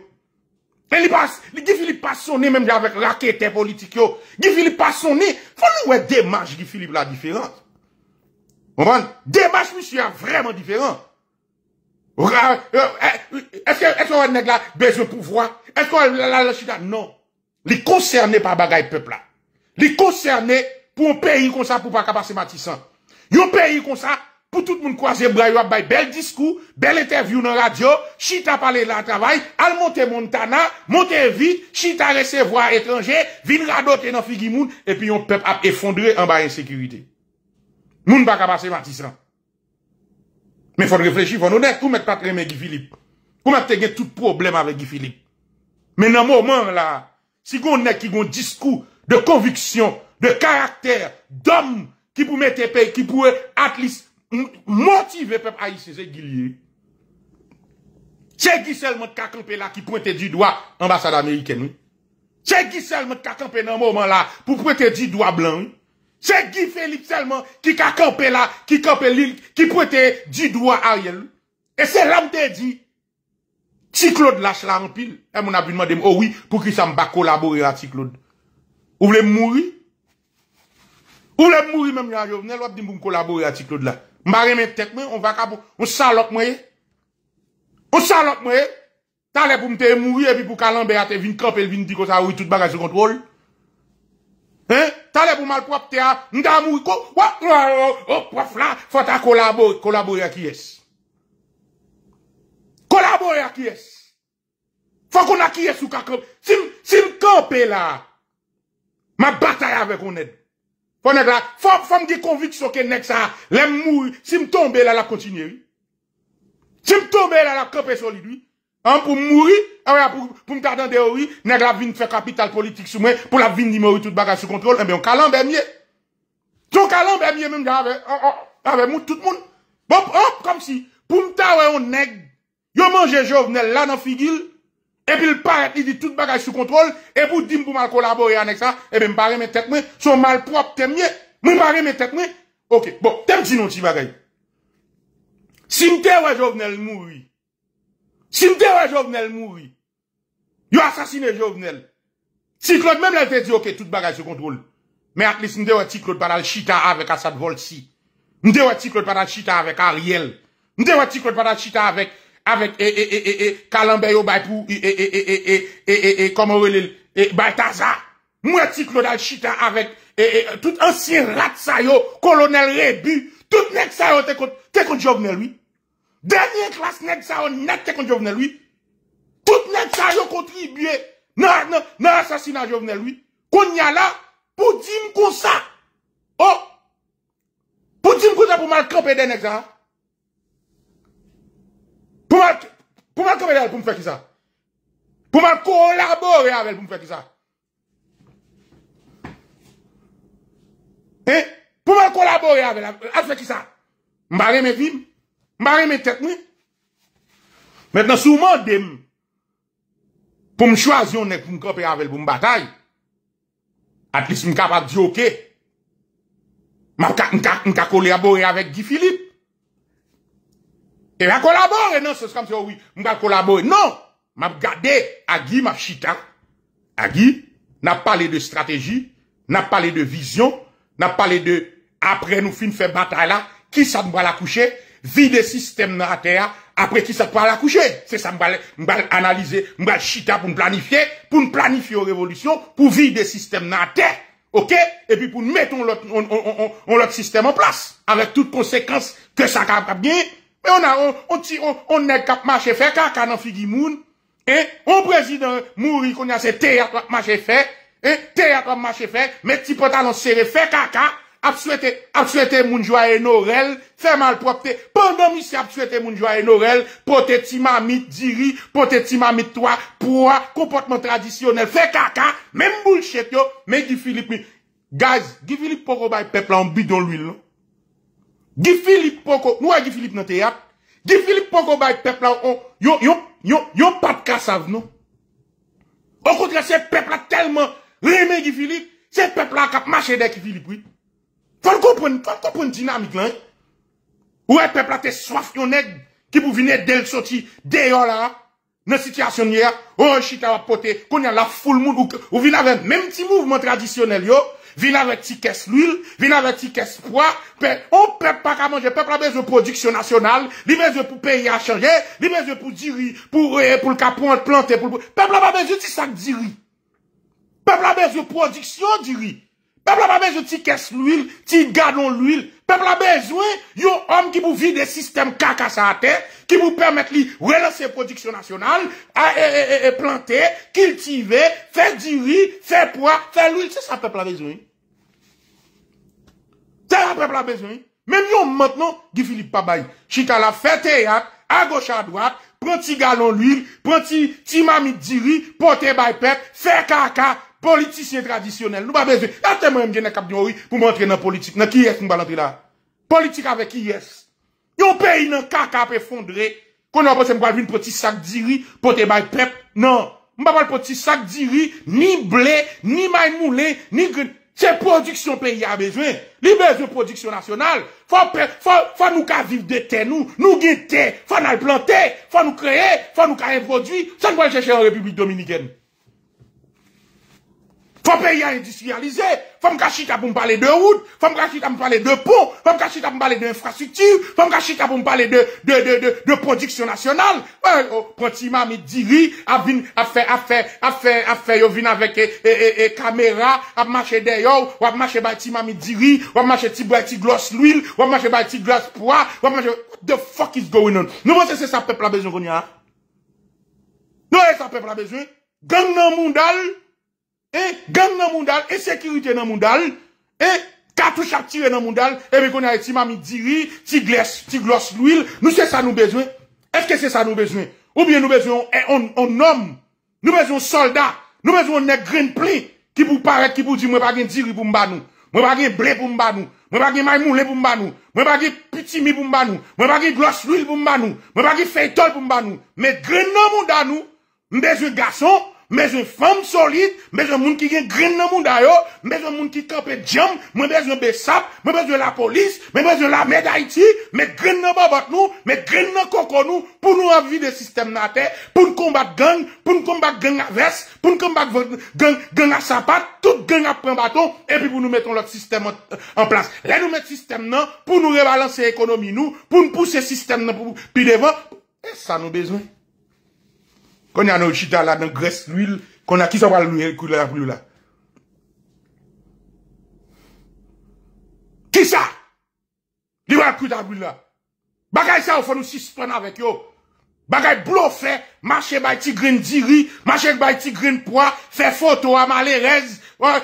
Mais il pas Philippe pas sonné même avec raqueteur politique yo. Guy Philippe pas sonné, faut nous démarche Guy Philippe la différente. Comprenez Démarche monsieur vraiment différent. Euh, euh, est-ce qu'on a là besoin pouvoir Est-ce qu'on la la chita non. Il concerné par bagaille peuple là. est concerné pour un pays comme ça pour pas passer matissant. Yon pays comme ça, pour tout le monde croiser bras, yon bel discours, belle interview dans la radio, chita parler là travail, al monte Montana, monte vite, chita recevoir étranger, vin radoter dans figimoun, et puis yon peuple a effondré en bas insécurité. Moun pas passer matisan. Mais faut réfléchir, faut nous dire, mettre pas très Guy Philippe. Ou te gen tout problème avec Guy Philippe. Mais dans moment là, si on est qui ont discours de conviction, de caractère, d'homme, ki pou mète pe, ki pou atlis motive pep a yise zè giliye. Che gi selman kakonpe la ki pointe di doa ambasade Amerikenou. Che gi selman kakonpe nan mouman la pou pointe di doa blan. Che gi felip selman ki kakonpe la ki kakonpe lil, ki pointe di doa a yel. E se ramde di, Ticlode lache la anpil. E moun apinman dem, owi, oh pou ki sa mba kolabori a Ticlode. Ou vle m mouri? Ou le moui men mèm ya yo, ne lop di mbou mkolabou ya tik loud la. Mbare men tek men, on va ka pou, on salok mwen. On salok mwen. Tale pou mte moui epi pou kalanbe ate vin kapel vin di kosa ou itout bagaj se kontrol. Hein? Tale pou malprop te a, mda moui kou, wak lor, wak lor, wak lor, wak lor. Fwa ta kolabou, kolabou ya kies. Kolabou ya kies. Fwa kon a kies ou kakop. Si m, si m kapel la, m a batay ave kon ed. On a la, faut conviction ça, les mourir si me tombe la la continuer. Si me tombe la la soli lui. Hein pour mourir ah pour pour de la vienne faire capital politique sur la tout bagage là, contrôle. Eh on yon bien Ton là, tout monde Bon, hop, oh, comme si, pour yo la et puis il paraît, il dit tout bagage sous contrôle, et vous dites pour mal collaborer avec ça, et eh bien, me mes têtes, son mal propre, t'es mieux, me mes têtes, ok, bon, t'es dit non, petit bagage. Si m'te ouais Jovenel mourir, si m'te Jovenel mourir, yo assassiné Jovenel, si Claude même l'a dit, ok, tout bagage sous contrôle, mais at least m'te ouais Claude pas chita avec Assad Volsi, m'te ouais Claude pas chita avec Ariel, m'te ouais Claude pas chita avec Avèk kalanbe yo baypou, e komon wè lè, e baytaza, mwè tik lò dal chita avèk, tout ansi rat sa yo, kolonel rebü, tout nèk sa yo te kon jovnel wè, denye klas nèk sa yo net te kon jovnel wè, tout nèk sa yo kontribüe, nan asasina jovnel wè, kon nya la, pou di mkosa, pou di mkosa pou mal krepe dene zaha, Pouman komede avèl pou m fè ki sa? Pouman kolabore avèl pou m fè ki sa? E, pouman kolabore avèl ap fè ki sa? M barè mè vim? M barè mè tèk mi? Mè nan souman dèm, poum chwaz yonèk pou m kopè avèl pou m batay, ap lis m kapak djokè, m kapak kolabore avèk Gifilip, Et à collaborer, non, c'est comme si, oui, On va collaborer. Non, je vais regarder Agui, ma chita. Agui, n'a parlé de stratégie, n'a parlé de vision, n'a parlé de, après nous fin faire bataille là, qui ça me va la coucher, vide système dans la terre, après qui ça va la coucher. C'est ça, je vais analyser, je vais chita pour planifier, pour planifier aux révolutions, pour vider système dans la terre. OK Et puis pour mettre l'autre système en place, avec toutes conséquences que ça a bien, On nek ap machefe kaka nan figi moun, e, on prezidan mouri kon yase teyat wap machefe, e, teyat wap machefe, me ti pota nan sere fe kaka, ap swete moun jwae norel, fe malpropte, pandon mi se ap swete moun jwae norel, pote ti mami diri, pote ti mami twa, poua, kompotman tradisyonel, fe kaka, men mboul chek yo, men gifilip mi. Gaz, gifilip pou roubay pepla an bidon l'wil lò. Gifilip Poko, nou a Gifilip nan te yap, Gifilip Poko bay pepla yo pat kasav nou. Okotre se pepla telman reme Gifilip, se pepla kap mache dek Gifilip wite. Fwane kompon dinamik lan. Ou e pepla te swaf yon e, ki pou vine del soti de yon la, nan sityasyon yon e, ou oh, en chita wapote, kon yon la ful moun, ou vine aven menm ti mouvment tradisyonel yo, Vina vè ti kes l'huil, vina vè ti kes pwa, ou pèp pa ka manje, pèp la bèjou produksyon nasyonal, li bèjou pou peyi a chanje, li bèjou pou diri, pou lka pou ante plante, pèp la bèjou ti sak diri. Pèp la bèjou produksyon diri. Pèp la bèjou ti kes l'huil, ti ganon l'huil. Pèp la bèjou yon om ki pou vide sistem kakasa a te, ki pou pèmèt li relase produksyon nasyonal, e, e, e, plante, kiltive, fè diri, fè pwa, fè l'huil. Se sa pèp la bèjou yon? Tel peuple a besoin. Même yon maintenant, Guy Philippe Pabaye. Chita la fait théâtre, à gauche à droite, prend petit galon l'huile, prend petit mamie diri, pote by pep, fait caca, politicien traditionnel. Nous pas besoin. Là, t'es moi, m'djene cap oui, pour m'entrer dans la politique. Dans qui est-ce nous balantrer là? Politique avec qui est-ce? Yon pays nan caca effondré. Qu'on a pensé prendre une petit sac diri, pote by pep. Non. le petit sac diri, ni blé, ni maïmoulé, ni ni Se produksyon peyi a bejwe, libez yo produksyon nasyonal, fwa nou ka viv dete nou, nou gite, fwa nal plante, fwa nou kreye, fwa nou ka evodwi, san mwen jeshe yon republik Dominiken. Faut pays industrialisé, faut me cacher pour me parler de route, faut me cacher pour me parler de pont, faut me cacher pour me parler d'infrastructure, faut me cacher pour me parler de, de, de, de, de production nationale. Protima mi diri, a vin, a fait, a fait, a fait, a fait, yo vin avec, et, et, et, caméra, a marché d'ailleurs, ou a marché bâtiment mami diri, ou a marché ti gloss l'huile, ou a marché petit gloss poids, ou what the fuck is going on? Nous, c'est ça, peuple a besoin qu'on y a. Nous, ça, peuple a besoin. Gang nan moundal, E gang nan moun dal, e sekiritye nan moun dal, e katouchak tire nan moun dal, e mè konye a eti mami diri, ti glos l'ouil, nou se sa nou bezwen? Eske se sa nou bezwen? Ou bien nou bezwen e on nom? Nou bezwen soldat? Nou bezwen ne gren pli? Ki pou paret, ki pou di mwen pa gen diri pou mba nou? Mwen pa gen ble pou mba nou? Mwen pa gen maymou le pou mba nou? Mwen pa gen piti mi pou mba nou? Mwen pa gen glos l'ouil pou mba nou? Mwen pa gen fey tol pou mba nou? Mè gren nan moun dal nou? Mwen bezwen gason? mais une femme solide, mais un monde qui gagne grain dans monde d'ailleurs, mais un monde qui campe jam, mais besoin de sap mais besoin de la police, mais besoin de la mer d'Haïti, mais grain dans la nous, mais grain dans coco nous, pour nous avoir des systèmes la terre, pour nous combattre gang, pour nous combattre gang à pour nous combattre gang, gang à sapat, tout gang à prendre bâton, et puis pour nous mettre notre système en, place. Là nous mettons système non, pour nous rebalancer l'économie nous, pour nous pousser système non, puis devant, et ça nous besoin qu'on y a nos dans là dans graisse l'huile, qu'on a qui ça va le coup pour là. Qui ça Li va coup pour là. Bagay ça on fait nous suspendre avec yo. Bagay fait, marcher by tigrine diri, marcher by tigrine pois, faire photo à malheureuse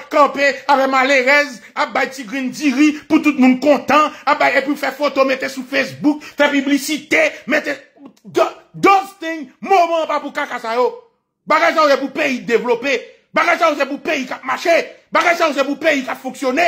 camper avec malheureuse à bâti green diri pour tout le monde content à et puis faire photo mettre sur facebook faire publicité mettez those things, moment pas pour caca ça yo. Bagage c'est pour pays développé. Bagage c'est pour pays qui marché. Bagage c'est pour pays qui fonctionné.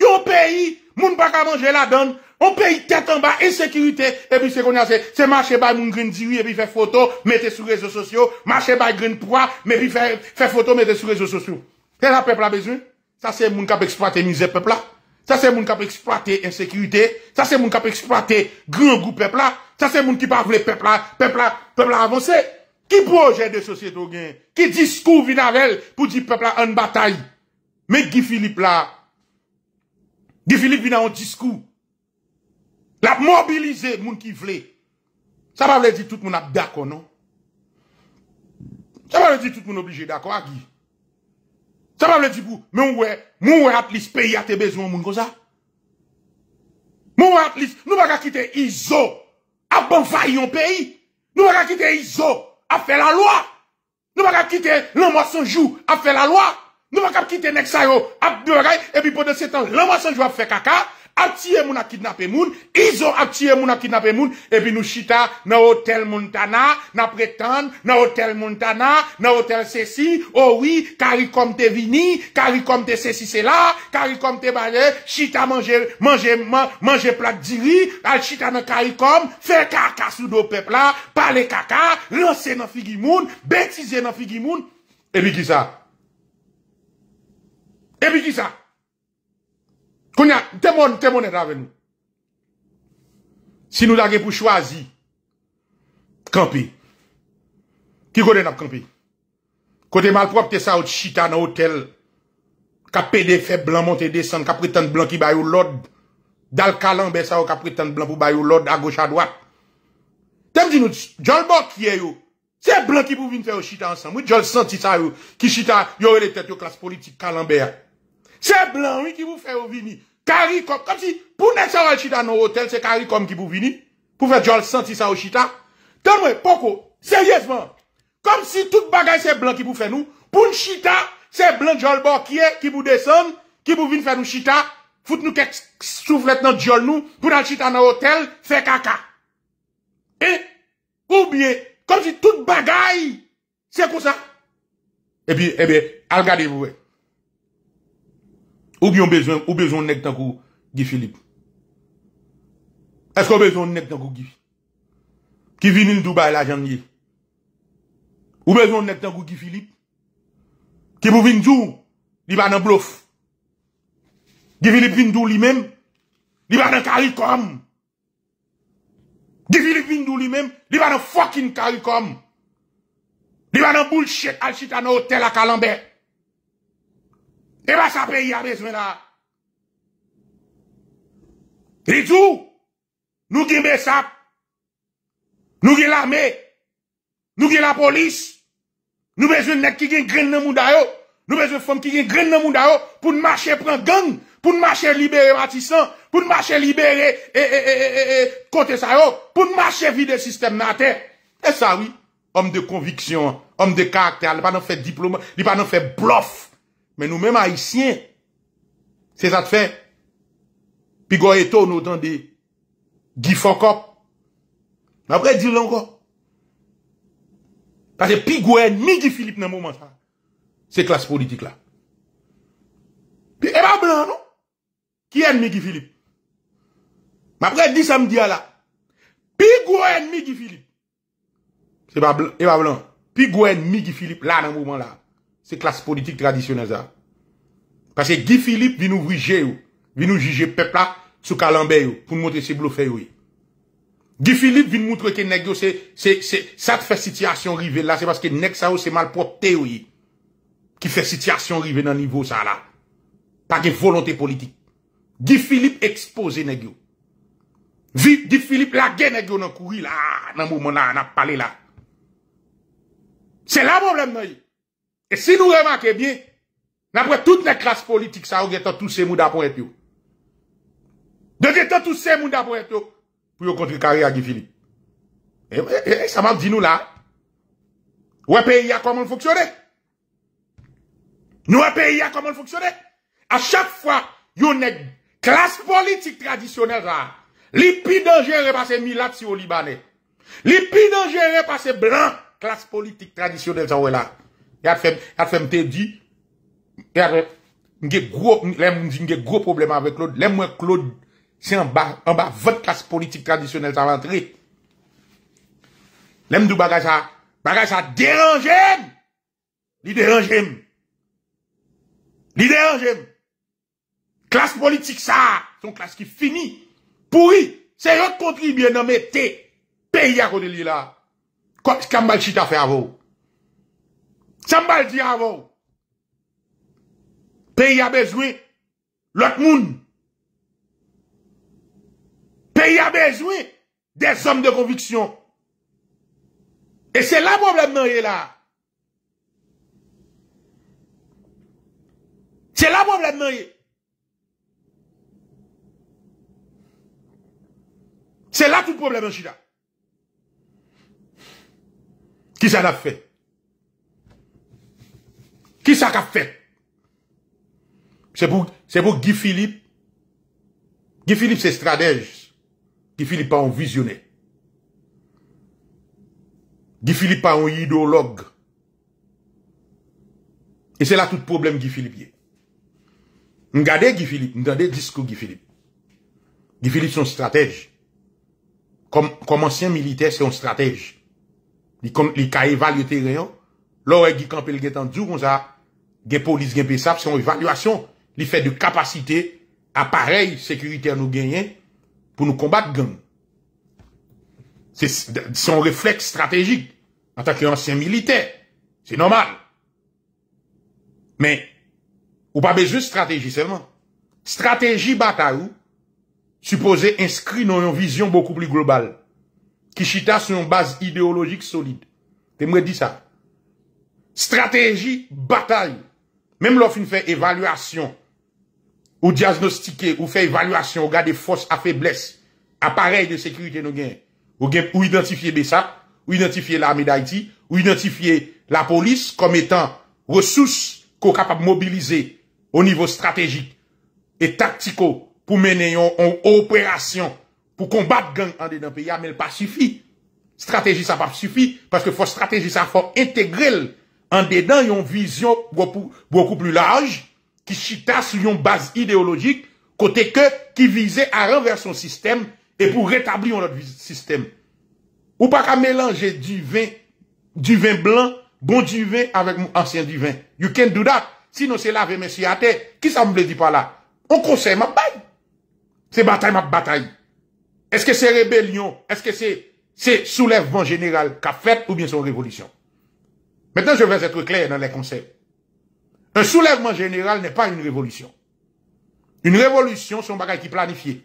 Yon pays, moun pas ka manger la donne. On pays tête en bas, insécurité. Et puis c'est qu'on a, c'est marché by moun green diwi, et puis faire photo, mettez sur les réseaux sociaux. Marcher by green poids, mais puis faire, faire photo, mettez sur les réseaux sociaux. C'est la peuple a besoin. Ça c'est moun qui a misère peuple là. Ça c'est moun qui a insécurité. Ça c'est moun qui a exploité grand groupe peuple là. Ça, c'est moun qui parle peuple là, peuple là, peuple Qui projet de société au gain? Qui discours vinavel pour dire peuple là en bataille? Mais Guy Philippe là, Guy Philippe vient en discours. La mobiliser moun qui voulait. Ça va veut dire tout le monde d'accord, non? Ça va veut dire tout le monde obligé d'accord Guy. Ça va veut dire pour, mais ouais, mon ouais, plus pays a tes besoins moun comme ça. Mon ouais, plus, nous pas quitter ISO. ap ban fay yon peyi, nou wak ap kite Izo ap fe la lwa, nou wak ap kite Lama Sanjou ap fe la lwa, nou wak ap kite Meksayo ap de wakay, epi pou de setan Lama Sanjou ap fe kaka, al tiye moun akidnape moun, izo al tiye moun akidnape moun, epi nou chita, nan o tel moun tana, nan pretan, nan o tel moun tana, nan o tel sesi, owi, oh karikom te vini, karikom te sesi se la, karikom te bade, chita manje, manje, manje plat di ri, al chita nan karikom, fe kaka sou do pepla, pale kaka, rose nan figi moun, betize nan figi moun, epi ki sa? epi ki sa? Koun ya, te moun, te moun et rave nou. Si nou dage pou chwazi, kampi. Ki kode nap kampi? Kote malprop te sa ou chita nan hotel, ka pede feblan, monte desan, ka pritande blan ki bayou lod, dal kalambe sa ou ka pritande blan pou bayou lod, a gocha dwat. Te mou di nou, jol bok ye yo. Se blan ki pou vin fè ou chita ansan, mou jol senti sa yo, ki chita yo e le tete yo klas politik kalambe ya. C'est blanc, oui, qui vous fait venir. Caricom, comme si, pour ne pas chita dans l'hôtel, c'est Caricom qui vous venir. Pour faire jol senti ça au chita. Dites-moi, pourquoi? Sérieusement. Comme si tout bagaille, c'est blanc qui vous fait nous. Pour une chita, c'est blanc le bord qui vous descend, qui vous vient faire nous chita. Fout nous quelques soufflettes dans le nous, pour nous chita dans l'hôtel, fait caca. Et, ou bien, comme si tout bagaille, c'est comme ça. Eh bien, eh bien, regardez-vous, Ou biyon bezwen, ou bezwen nek tan kou Gifilip? Esko bezwen nek tan kou Gifilip? Ki vinil Dubai la janye? Ou bezwen nek tan kou Gifilip? Ki pou vin tou, li ban nan blouf. Gifilip vin tou li men, li ban nan karikom. Gifilip vin tou li men, li ban nan fokin karikom. Li ban nan boulshet al chitan nou tel akalambèk. Et eh pas ben, ça pays a besoin là. Et tout, nous qui ça, nous qui l'armée, nous qui la police, nous besoin de qui gagne grain dans monde nous besoin de femmes qui gagne grain dans monde pour nous marcher prendre gang, pour nous marcher libérer Matissan, pour nous marcher libérer et, eh, et, eh, côté ça oh, pour nous marcher vider système na terre. Et ça oui, homme de conviction, homme de caractère, il pas nous faire diplôme, il pas nous faire bluff. men nou menm a isyen, se sa te fe, pi go eto nou tan de gi fokop, ma pre di lanko, kase pi go en mi gi Filip nan mouman tra, se klas politik la. Pi e ba blan nou, ki en eh mi gi Filip, ma pre di samdi a la, pi go en mi gi Filip, se ba blan, pi go en mi gi Filip la nan mouman la. c'est classe politique traditionnelle ça. Parce que Guy Philippe vient nous juger, vient nous juger peuple là sous Calambé pour nous montrer ses bluffés oui. Guy Philippe vient nous montrer que nèg c'est c'est c'est ça fait situation arriver là c'est parce que nèg ça c'est mal propre oui qui fait situation arriver dans le niveau ça là. Pas de volonté politique. Guy Philippe expose nèg yo. Guy Philippe la guerre nèg yo dans courir là dans moment là a parlé là. C'est là le problème E si nou remak e bie, napre tout ne klas politik sa ou geto tout se mou da pou ete yo. De geto tout se mou da pou ete yo, pou yo kontri kari agi fili. E sa e, e, e, man di nou la, wè peyi a komon foksyone. Nou wè peyi a komon foksyone. A chak fwa, yo ne klas politik tradisyonel za, li pi denje repase milat si ou libanè. Li pi denje repase blan, klas politik tradisyonel sa ou el a. Yad fèm te di, yad, nge gro, lèm, nge gro problem avè Claude, lèm mwen Claude, se an ba, an ba vòt klas politik tradisyonel sa vantri. Lèm dò bagaj sa, bagaj sa deranjèm, li deranjèm, li deranjèm, klas politik sa, son klas ki fini, pouri, se yot kontri biye nanme te, peyi a kode li la, kwa mbal chita fè avò, Ça m'a dit avant. Pays a besoin l'autre monde. Pays a besoin des hommes de conviction. Et c'est là le problème est là. C'est là le problème non, C'est là tout le problème, Chida. Qui ça l'a fait? Ki sa kap fet? Se pou Gifilip? Gifilip se stratej. Gifilip pa an vizyoner. Gifilip pa an yidolog. E se la tout problem Gifilip ye. M gade Gifilip, m gade diskou Gifilip. Gifilip son stratej. Kom ansyen militer, se son stratej. Li ka eval yote reyon. L'oreille qui campe le du comme ça, policiers police, PSAP, c'est une évaluation. Il fait de capacité, appareil sécuritaire nous gagner pour nous combattre C'est son réflexe stratégique en tant qu'ancien militaire. C'est normal. Mais, ou pas besoin de stratégie seulement. Stratégie bataille, supposé inscrit dans une vision beaucoup plus globale. Qui chita sur une base idéologique solide. T'aimerais dire ça stratégie, bataille. Même lorsqu'on fait évaluation, ou diagnostiquer, ou fait évaluation, ou garder force à faiblesse, appareil de sécurité nous gain, ou, ou identifier BESA, ou identifier l'armée d'Haïti, ou identifier la police comme étant ressource qu'on capable de mobiliser au niveau stratégique et tactique pour mener une opération pour combattre gang en dedans pays, ah, mais pas suffit. Stratégie ça pas suffit parce que faut stratégie ça faut intégrer en dedans une vision beaucoup, beaucoup plus large qui chita sur une base idéologique côté que qui visait à renverser son système et pour rétablir notre système. Ou pas qu'à mélanger du vin du vin blanc, bon du vin avec mon ancien du vin. You can do that. Sinon c'est laver monsieur à terre. Qui ça me dit pas là On conseille ma bataille. C'est bataille ma bataille. Est-ce que c'est rébellion Est-ce que c'est c'est soulèvement général qu'a fait ou bien son révolution Maintenant, je vais être clair dans les concepts. Un soulèvement général n'est pas une révolution. Une révolution, c'est un bagage qui planifié,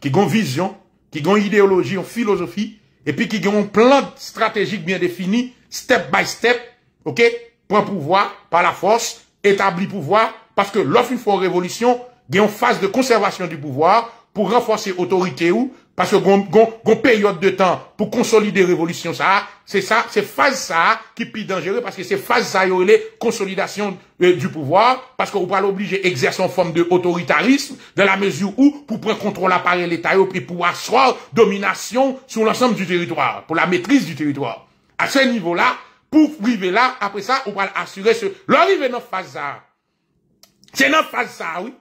qui a une vision, qui a une idéologie, une philosophie, et puis qui a un plan stratégique bien défini, step by step, ok, prend pouvoir par la force, établit pouvoir, parce que l'offre une révolution, il y a une phase de conservation du pouvoir pour renforcer l'autorité ou parce que gon, période de temps pour consolider révolution ça, c'est ça, c'est phase ça qui est plus dangereux parce que c'est phase ça y consolidation euh, du pouvoir parce qu'on va l'obliger exercer en forme de autoritarisme dans la mesure où pour prendre contrôle l'appareil l'État et pour asseoir domination sur l'ensemble du territoire, pour la maîtrise du territoire. À ce niveau-là, pour arriver là, après ça, on va assurer ce, l'arrivée dans phase ça. C'est notre phase ça, oui.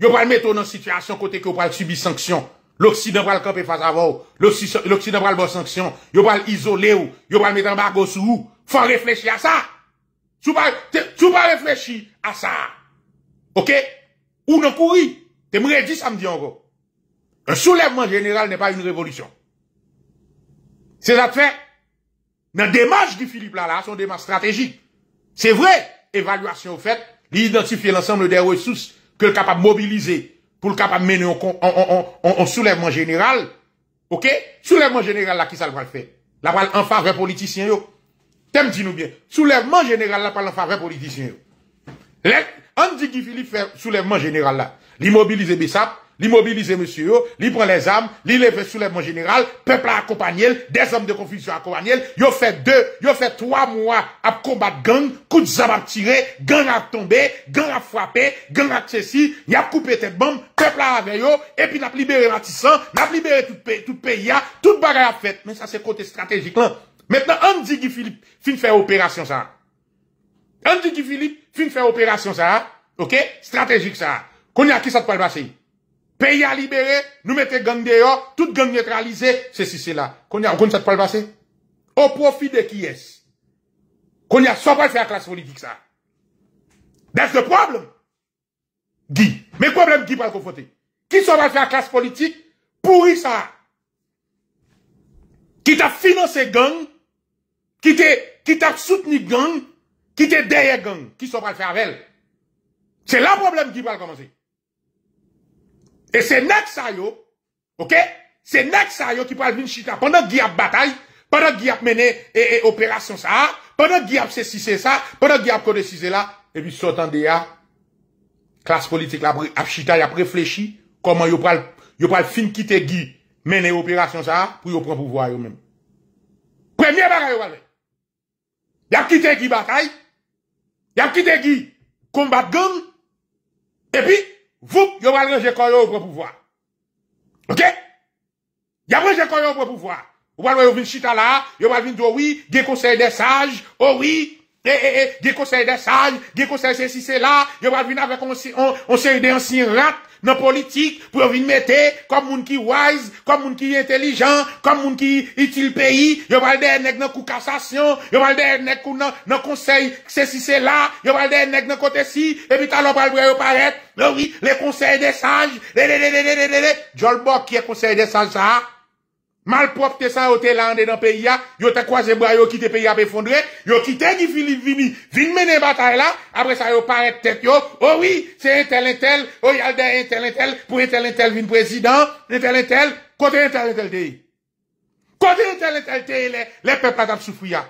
Yo va mettre dans une situation côté que va subir sanction. L'Occident va le camper face à vous. L'Occident va le bon sanction. Il va l'isoler. ou. Il va mettre en sous vous. Faut réfléchir à ça. Tu pas, tu pas réfléchir à ça. Ok? Ou non courri. ça me samedi encore. Un soulèvement général n'est pas une révolution. C'est ça de fait. Dans démarche du Philippe là, sont son démarche stratégique. C'est vrai, évaluation faite, l'identifier l'ensemble des ressources que le capable de mobiliser pour le capable mener un, soulèvement général, ok? Soulèvement général là, qui ça va le faire? La parle en faveur politicien yo. T'aimes dis nous bien. Soulèvement général là, parle en faveur politicien yo. on dit Guy Philippe fait soulèvement général là. L'immobiliser Bessap, l'immobiliser monsieur, lui prend les armes, lui lève soulèvement général, peuple a accompagné, des hommes de confusion accompagné, il fait deux, il fait trois mois à combattre gang, coup de zam à tirer, gang à tomber, gang à frapper, gang à ceci, il a coupé tête bombe, peuple a avec yo. et puis il a libéré Matissan, il a libéré tout pays, tout pays, tout bagarre a fait, mais ça c'est côté stratégique là. Maintenant, on dit Guy Philippe fin faire opération ça. On dit Guy Philippe fin faire opération ça, ok? Stratégique ça. Qu'on y a qui ça te parle Pays à libérer, nous mettons gang dehors, toute gang neutralisée, ceci, cela. Qu'on y a, qu'on ça pas le passer? Au profit de qui est-ce? Qu'on y a, soit pas faire classe politique, ça. C'est le problème. Guy. Mais problème, qui va le confronter. Qui sont va faire classe politique? Pourri ça. Qui t'a financé gang? Qui t'a, qui t'a soutenu gang? Qui t'a derrière gang? Qui sont pas le faire avec elle? C'est là le problème qui va commencer. Et c'est net ça yo, ok? C'est net ça yo qui parle d'une chita. Pendant qu'il y a bataille, pendant qu'il y a mené opération ça, pendant qu'il y a ceci, c'est ça, pendant qu'il y a ceci, là, et puis sortant de là, classe politique, après chita, il a réfléchi, comment il parle, il parle fin quitter Guy, mené opération ça, pour il prendre pouvoir eux même Premier bagaille, il a quitté qui bataille, il a quitté qui combat gang, et puis, Vou yon wale gen koryo ou pouvwa. Ok? Yon wale gen koryo ou pouvwa. Yon wale gen chitala, yon wale gen dwi, oh gen konsey de saj, oh eh, eh, eh, gen konsey de saj, gen konsey se si se la, yon wale gen avè konsey de ansin rat, nan politik pou yo vin mette kom moun ki wise, kom moun ki intelijan, kom moun ki itil peyi, yo valde enek nan kou kassasyon, yo valde enek nan konsey se si se la, yo valde enek nan kote si, epi talon pal vwe yo palet, le konsey de sanj, le le le le le le, Jolbok kiye konsey de sanj sa a? Malpropre ça, yo là, dans le pays, yo te croisé bras, yo quitté pays, yo effondrer, yo quitté Guy Philippe Vini, vin mener bataille là, après ça, yo paraît tête yo, oh oui, c'est un tel, un tel, oh y a un tel, un tel, pour un tel, un tel, vin président, un tel, un tel, côté un tel, un tel, t'es. Côté un tel, un tel, t'es, les, les peuples à souffrir.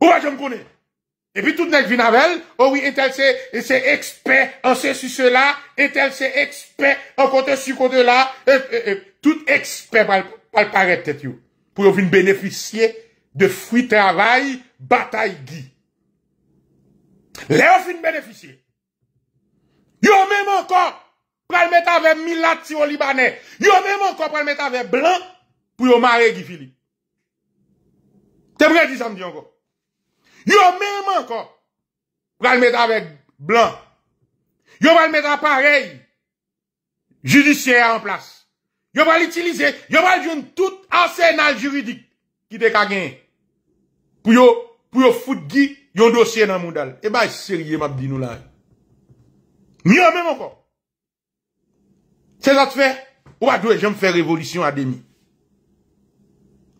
Ou je me connais. Et puis tout nèg vin avec, oh oui, un tel, c'est, c'est expert en sur cela, un tel, c'est expert en côté, sur côté là, tout expert, elle tête yo pour avoir bénéficier de fruits travail bataille gui Léo fin bénéficier yo même encore pour mettre avec milati au libanais yo même encore pour mettre avec blanc pour marrer Guy Philippe t'es prêt dis samedi encore yo même encore pour mettre avec blanc yo va mettre pareil judiciaire en place Yo va l'utiliser, yo va jouer tout arsenal juridique qui te gagner Pour yo, pour yo foutre Guy, yon dossier dans monde. Eh ben, sérieux, m'a dit nous là. Mieux même encore. C'est ça que fait. Ou pas doit j'aime faire révolution à demi.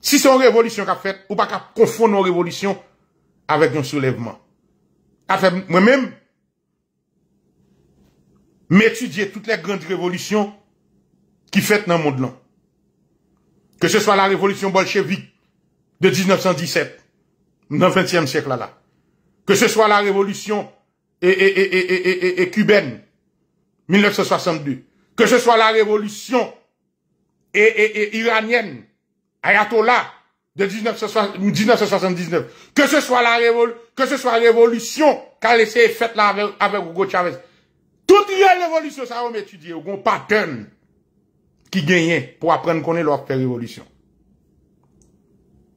Si c'est une révolution qu'a fait, ou pas qu'a confondre une révolution avec un soulèvement. A fait moi-même, m'étudier toutes les grandes révolutions qui fait dans le monde. Que ce soit la révolution bolchevique de 1917, dans le 20e siècle là. Que ce soit la révolution et, et, cubaine, 1962. Que ce soit la révolution et, iranienne, Ayatollah, de 1979. Que ce soit la révolution, que ce soit la révolution laissé faite là avec, Hugo Chavez. les révolution, ça on étudie, on pattern qui pour apprendre qu'on est leur faire révolution.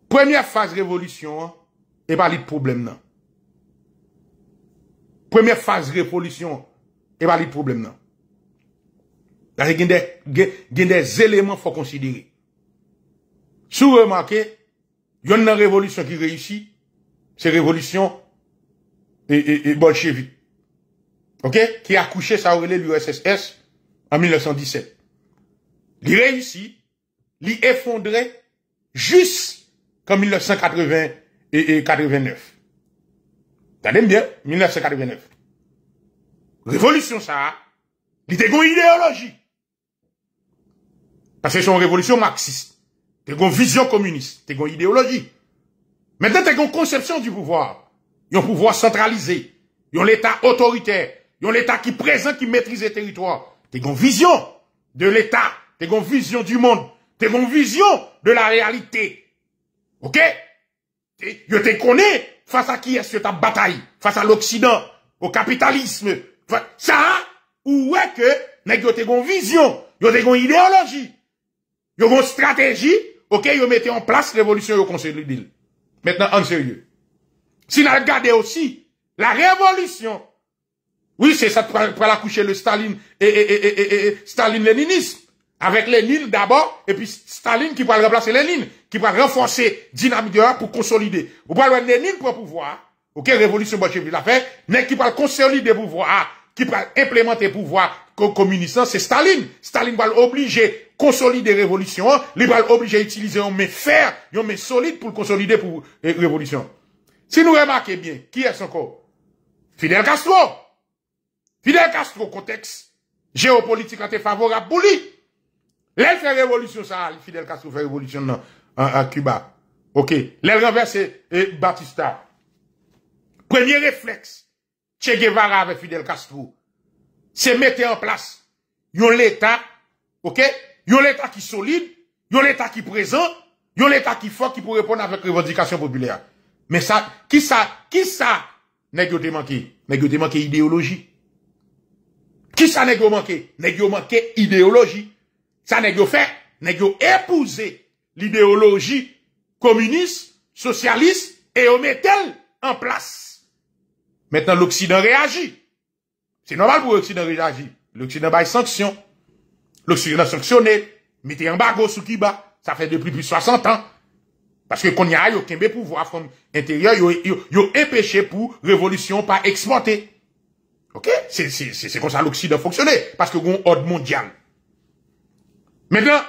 Première phase révolution, hein, et pas les problème. non. Première phase révolution, et pas les problème. Il y a des éléments faut considérer. Si vous il y a une révolution qui réussit, c'est révolution et, bolchevique. Qui a couché sa relé l'URSS en 1917. Li réussit, li effondré, juste comme 1980 et, 89. bien, 1989. Révolution ça, Il te une idéologie. Parce que c'est une révolution marxiste. T'es une vision communiste, t'es une idéologie. Maintenant, t'es une conception du pouvoir. Yon pouvoir centralisé. Yon l'État autoritaire. Yon l'État qui présent, qui maîtrise le territoire. T'es une vision de l'État T'es une vision du monde. T'es une vision de la réalité. Ok? Je te connais face à qui est-ce que ta bataille? Face à l'Occident, au capitalisme. Ça, ou est que, mais yo te une vision, yo te une idéologie, yo une stratégie, ok, yo mettez en place révolution, Conseil de Maintenant, en sérieux. Si nous regardé aussi la révolution, oui, c'est ça pour, la coucher le Staline et, et, et, et, et Staline-léninisme avec Lénine d'abord, et puis Staline qui va remplacer Lénine, qui va renforcer dynamique pour consolider. Vous parlez Lénine pour pouvoir, ok, révolution l'a fait, mais qui va consolider le pouvoir, qui va implémenter pouvoir communiste, c'est Staline. Staline va obliger consolider la révolution, il va à utiliser un met fer, un met solide pour consolider pour euh, révolution. Si nous remarquez bien, qui est son corps Fidel Castro. Fidel Castro, contexte géopolitique, été favorable pour Lè fait révolution, ça, Fidel Castro fait révolution, à Cuba. Ok, lè renverse Batista. Premier réflexe. Che Guevara avec Fidel Castro, C'est mettre en place. yon l'État, ok, yon l'État qui solide, yon l'État qui présent, yon l'État qui fort, qui pour répondre avec revendication ça, Mais ça, ça, qui ça, sa, ça, yo N'est-ce que yo idéologie? Qui ça qui sa que nest manke? que yo manqué ça n'est fait, n'est épousé l'idéologie communiste, socialiste, et on met elle en place. Maintenant, l'Occident réagit. C'est normal pour l'Occident réagir. L'Occident baille sanction. L'Occident a sanctionné. Mettez embargo sous qui Ça fait depuis plus de 60 ans. Parce que qu'on y a, yo pouvoir from intérieur, yo, empêché pour révolution pas exporter. Ok? C'est, comme ça l'Occident fonctionnait. Parce que qu'on ordre mondial. Maintenant,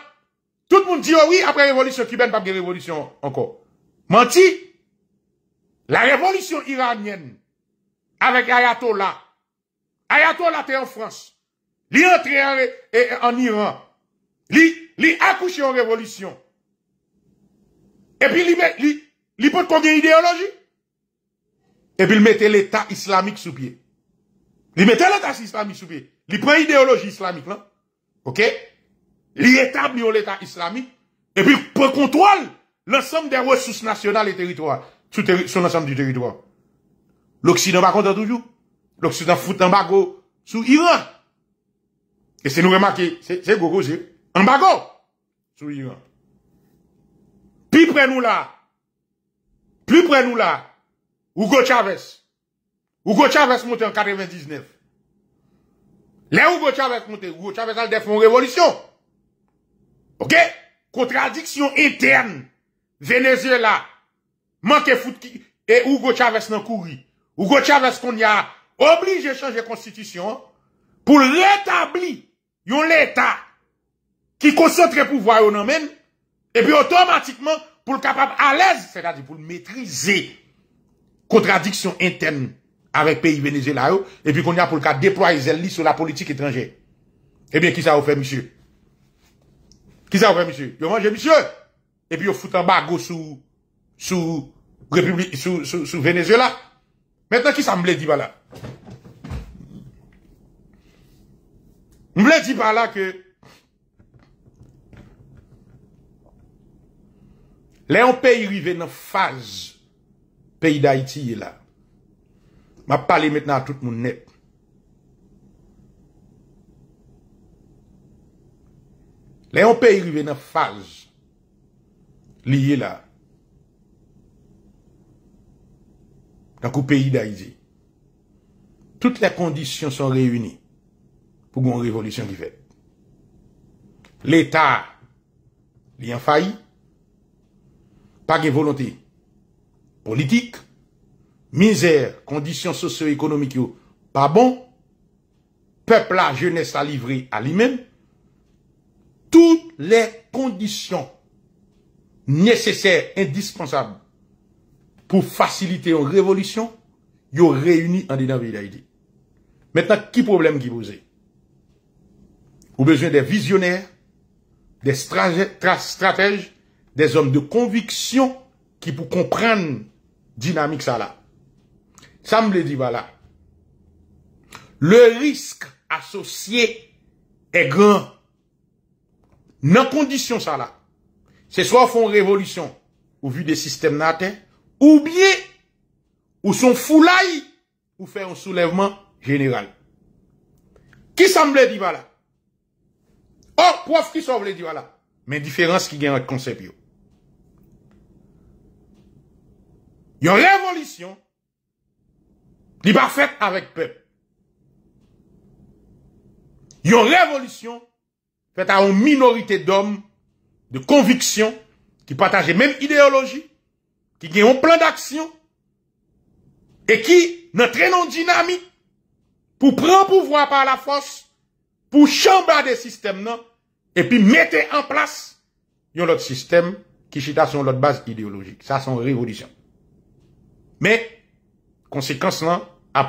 tout le monde dit, oh oui, après la révolution cubaine, pas de révolution encore. Menti, la révolution iranienne, avec Ayatollah, Ayatollah était en France, est entré en, Iran, Il a accouché en révolution, et puis il peut li peut idéologie, et puis il mettait l'État islamique sous pied. Il mettait l'État islamique sous pied. Il prend l'idéologie islamique, là. OK? L'établir l'État islamique, et puis pour contrôle l'ensemble des ressources nationales et territoires, sur, sur l'ensemble du territoire. L'Occident va contre toujours. L'Occident fout embargo sous Iran. Et c'est nous remarquer, c'est gogo, c'est embargo sous Iran. Plus près nous là, plus près nous là, Hugo Chavez. Hugo Chavez monte en 99. Là Hugo Chavez monté, Hugo Chavez a fait une révolution. Ok? Contradiction interne. Venezuela. manque foot ki... Et Hugo Chavez nan kouri. Hugo Chavez kon ya oblige changer constitution. Pour un yon qui concentre le pouvoir Et puis, automatiquement, pour le capable à l'aise, c'est-à-dire pour le maîtriser, contradiction interne avec pays Venezuela et puis qu'on y pour pour le de déployer li sur la politique étrangère. Eh bien qui ça vous fait monsieur qui ça fait, monsieur? Yo mangé, monsieur! Et puis, yo fout un bago sous, sous, République, sous, sous, Venezuela. Maintenant, qui ça me dit par là? Me dit par là que, les on pays arrivé dans phase, pays d'Haïti est là. M'a parlé maintenant à tout le monde net. Lè yon pe yi rive nan fage liye la. Dan kou peyi da yi di. Tout le kondisyon son reyuni pou gwen revolisyon ki fet. L'Etat liyen fayi. Pagye volante politik. Mizer kondisyon sosyo-ekonomik yo pa bon. Pepl la jeneste a livri a li menm. toutes les conditions nécessaires, indispensables pour faciliter une révolution, ils ont réuni en dynamique d'Haïti. Maintenant, qui problème qui pose Vous besoin des visionnaires, des stratèges, des hommes de conviction qui pour comprendre dynamique ça là. Ça me le dit voilà. Le risque associé est grand dans condition ça là c'est soit font révolution au vu des systèmes natés ou bien ou sont foulés... ou faire un soulèvement général qui semble dire là oh prof qui semble dire là mais différence qui gagne le concept yo une révolution n'est pas faite avec peuple. une révolution Faites à une minorité d'hommes de conviction qui partageaient même idéologie, qui ont un plan d'action et qui n'entraînent en dynamique pour prendre pouvoir par la force, pour chambrer des systèmes non, et puis mettre en place un autre système qui chita sur l'autre base idéologique. Ça, c'est une révolution. Mais, conséquence là, à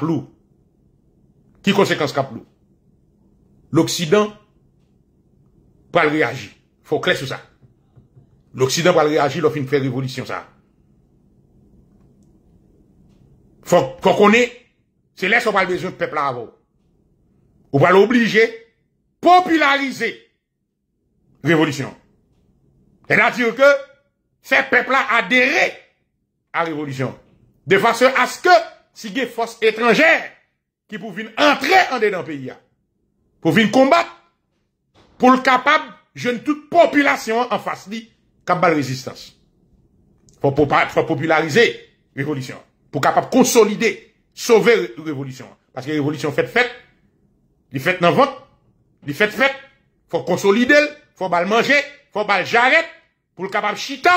Qui conséquence qu'à L'Occident pour réagir. Faut clair sur ça. L'Occident va réagir, l'offre fait révolution ça. Faut, on qu'on ait, c'est là qu'on a besoin de peuple avant. On va l'obliger, populariser révolution. cest a dire que ces peuple là adhérer à la révolution. De façon à ce que, si il y a force étrangère qui pouvaient entrer en dedans pays, pour combattre, pour le capable, jeune toute population en face dit capable résistance. Faut, pour, faut populariser révolution. Pour capable consolider, sauver révolution. Parce que révolution fait fête, Il fait dans vente, Il fait fête, faut consolider, faut bal manger, faut bal jarret, pour le capable chita,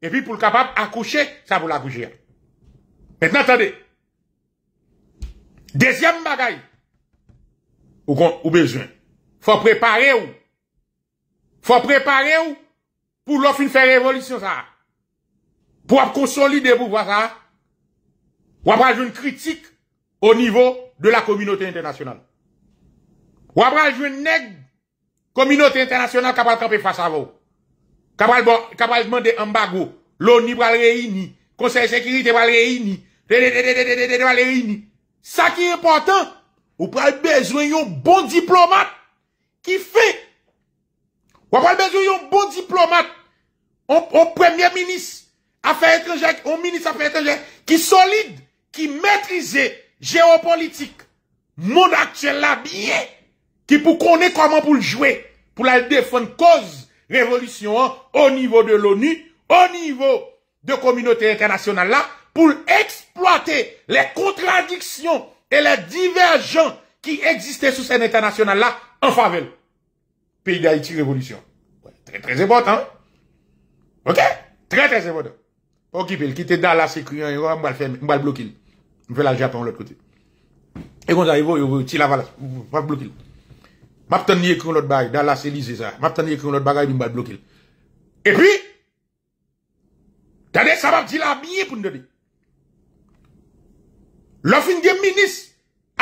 et puis pour le capable accoucher, ça vous l'accoucher. Maintenant, attendez. Deuxième bagaille. ou besoin. Faut préparer ou. Faut préparer ou pour l'offre faire révolution ça. Pour consolider pour voir ça. Ou avoir une critique au niveau de la communauté internationale. Ou avoir une nègre communauté internationale capable de camper face à vous. Capable de demander embargo. L'ONU va le réunir. Conseil de sécurité va le réunir. Ça qui est important, vous avez besoin d'un bon diplomate qui fait. Ou a besoin d'un bon diplomate, un premier ministre, affaires étrangères, un ministre affaires étrangères, qui solide, qui maîtrise géopolitique, monde actuel là qui pour connaître comment pour jouer, pour la défendre cause révolution hein, au niveau de l'ONU, au niveau de communauté internationale là, pour exploiter les contradictions et les divergences qui existaient sur scène internationale là, En favel. Pays d'Haïti Révolution. Très très ébote, hein? Ok? Très très ébote. Ok, pèl, ki te dalase kriyan yon, yon mbal blokil. Mbel al japon l'ot kote. E kon zay yon, yon ti laval, yon mbal blokil. Map tani ekron l'ot bagay, dalase lise, sa. Map tani ekron l'ot bagay, yon mbal blokil. E pi, tani, sa mabdi la miye pou n'de di. Lofin gen minis,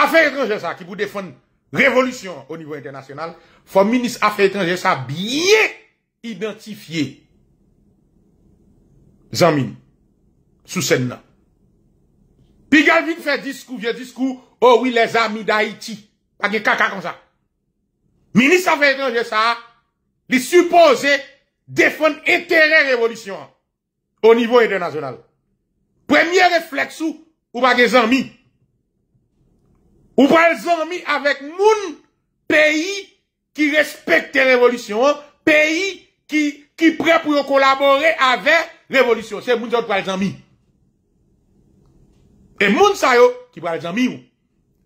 afe etranger sa, ki pou defon... Revolusyon oh ou nivou internasyonal, fòm minis Afre-Etranje sa biye identifiye zanmin sou sen nan. Pigalvik fè diskou, fè diskou, ou wile zanmi da iti, pake kaka konja. Minis Afre-Etranje sa li suppose defon etere revolusyon ou nivou internasyonal. Premye refleksou ou pake zanmin. Ou les ami avec moun pays qui respecte révolution, pays qui, qui prêt pour collaborer avec la révolution. C'est moun qui les ami. Et moun sa yo qui parlent ami ou.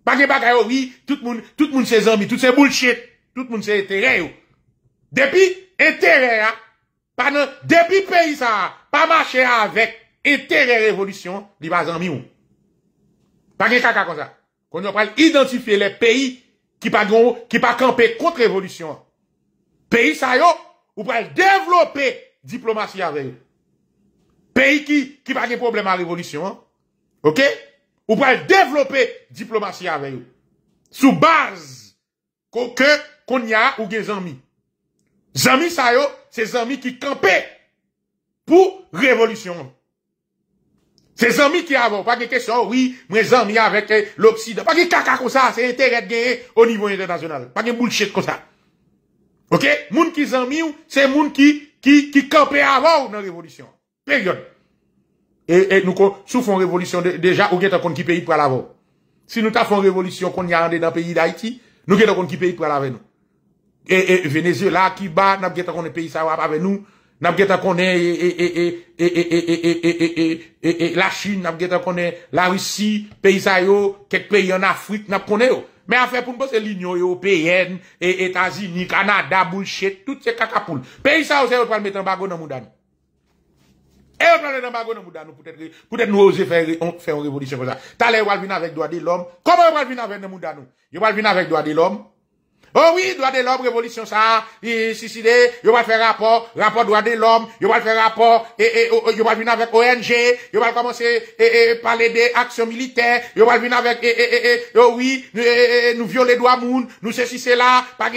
Pas que bagay oui, tout moun, tout moun se amis, tout se bullshit, tout moun se intérêt yo. Depuis intérêt hein? depuis pays ça, pas marcher avec intérêt révolution, li pas ami ou. Pas que kaka comme ça. On va identifier les pays qui pas qui pas camper contre révolution. Pays ça yo, ou va développer diplomatie avec eux. Pays qui qui pas de problème à révolution. Hein. OK Ou va développer diplomatie avec eux. Sous base que qu'on y a ou des amis. amis ça yo, c'est amis qui campaient pour révolution. C'est amis qui avons, pas de ça, oui, mais amis avec eh, l'Occident. Pas de caca comme ça, c'est intérêt de gagner au niveau international. Pas de bullshit comme ça. Ok? Moun qui zami ou, c'est moun qui, qui, qui campé avant dans la révolution. Période. Et, et nous, souffrons révolution de, déjà, ou qu'est-ce qu'on qui paye pour l'avant. Si nous une révolution qu'on y a dans le pays d'Haïti, nous avons ce qu'on qui paye pour l'avant. Et, et, Venezuela, qui bat, n'a pas qu'on pays ça avec nous n'a pas la Chine, n'a pas la Russie, pays quelques pays en Afrique, n'a pas mais fait, pour nous, c'est l'Union Européenne, et États-Unis, Canada, bullshit, toutes ces cacapoules. Pays ça, c'est pas mettre en bagot dans Moudano. Et on parle d'embargo dans Moudano, peut-être, peut-être nous oser faire, faire une révolution comme ça. T'as l'air, va venir avec droit de l'homme. Comment on va venir avec Moudano? On va venir avec droit de l'homme. Oh oui, droit de l'homme, révolution ça, il suicidé, vais va faire rapport, rapport droit de l'homme, vais va faire rapport, et, vais va venir avec ONG, vais va commencer, et, parler des actions militaires, vais va venir avec, et, et, et, oui, nous violer droit moun, nous ceci, cela, pas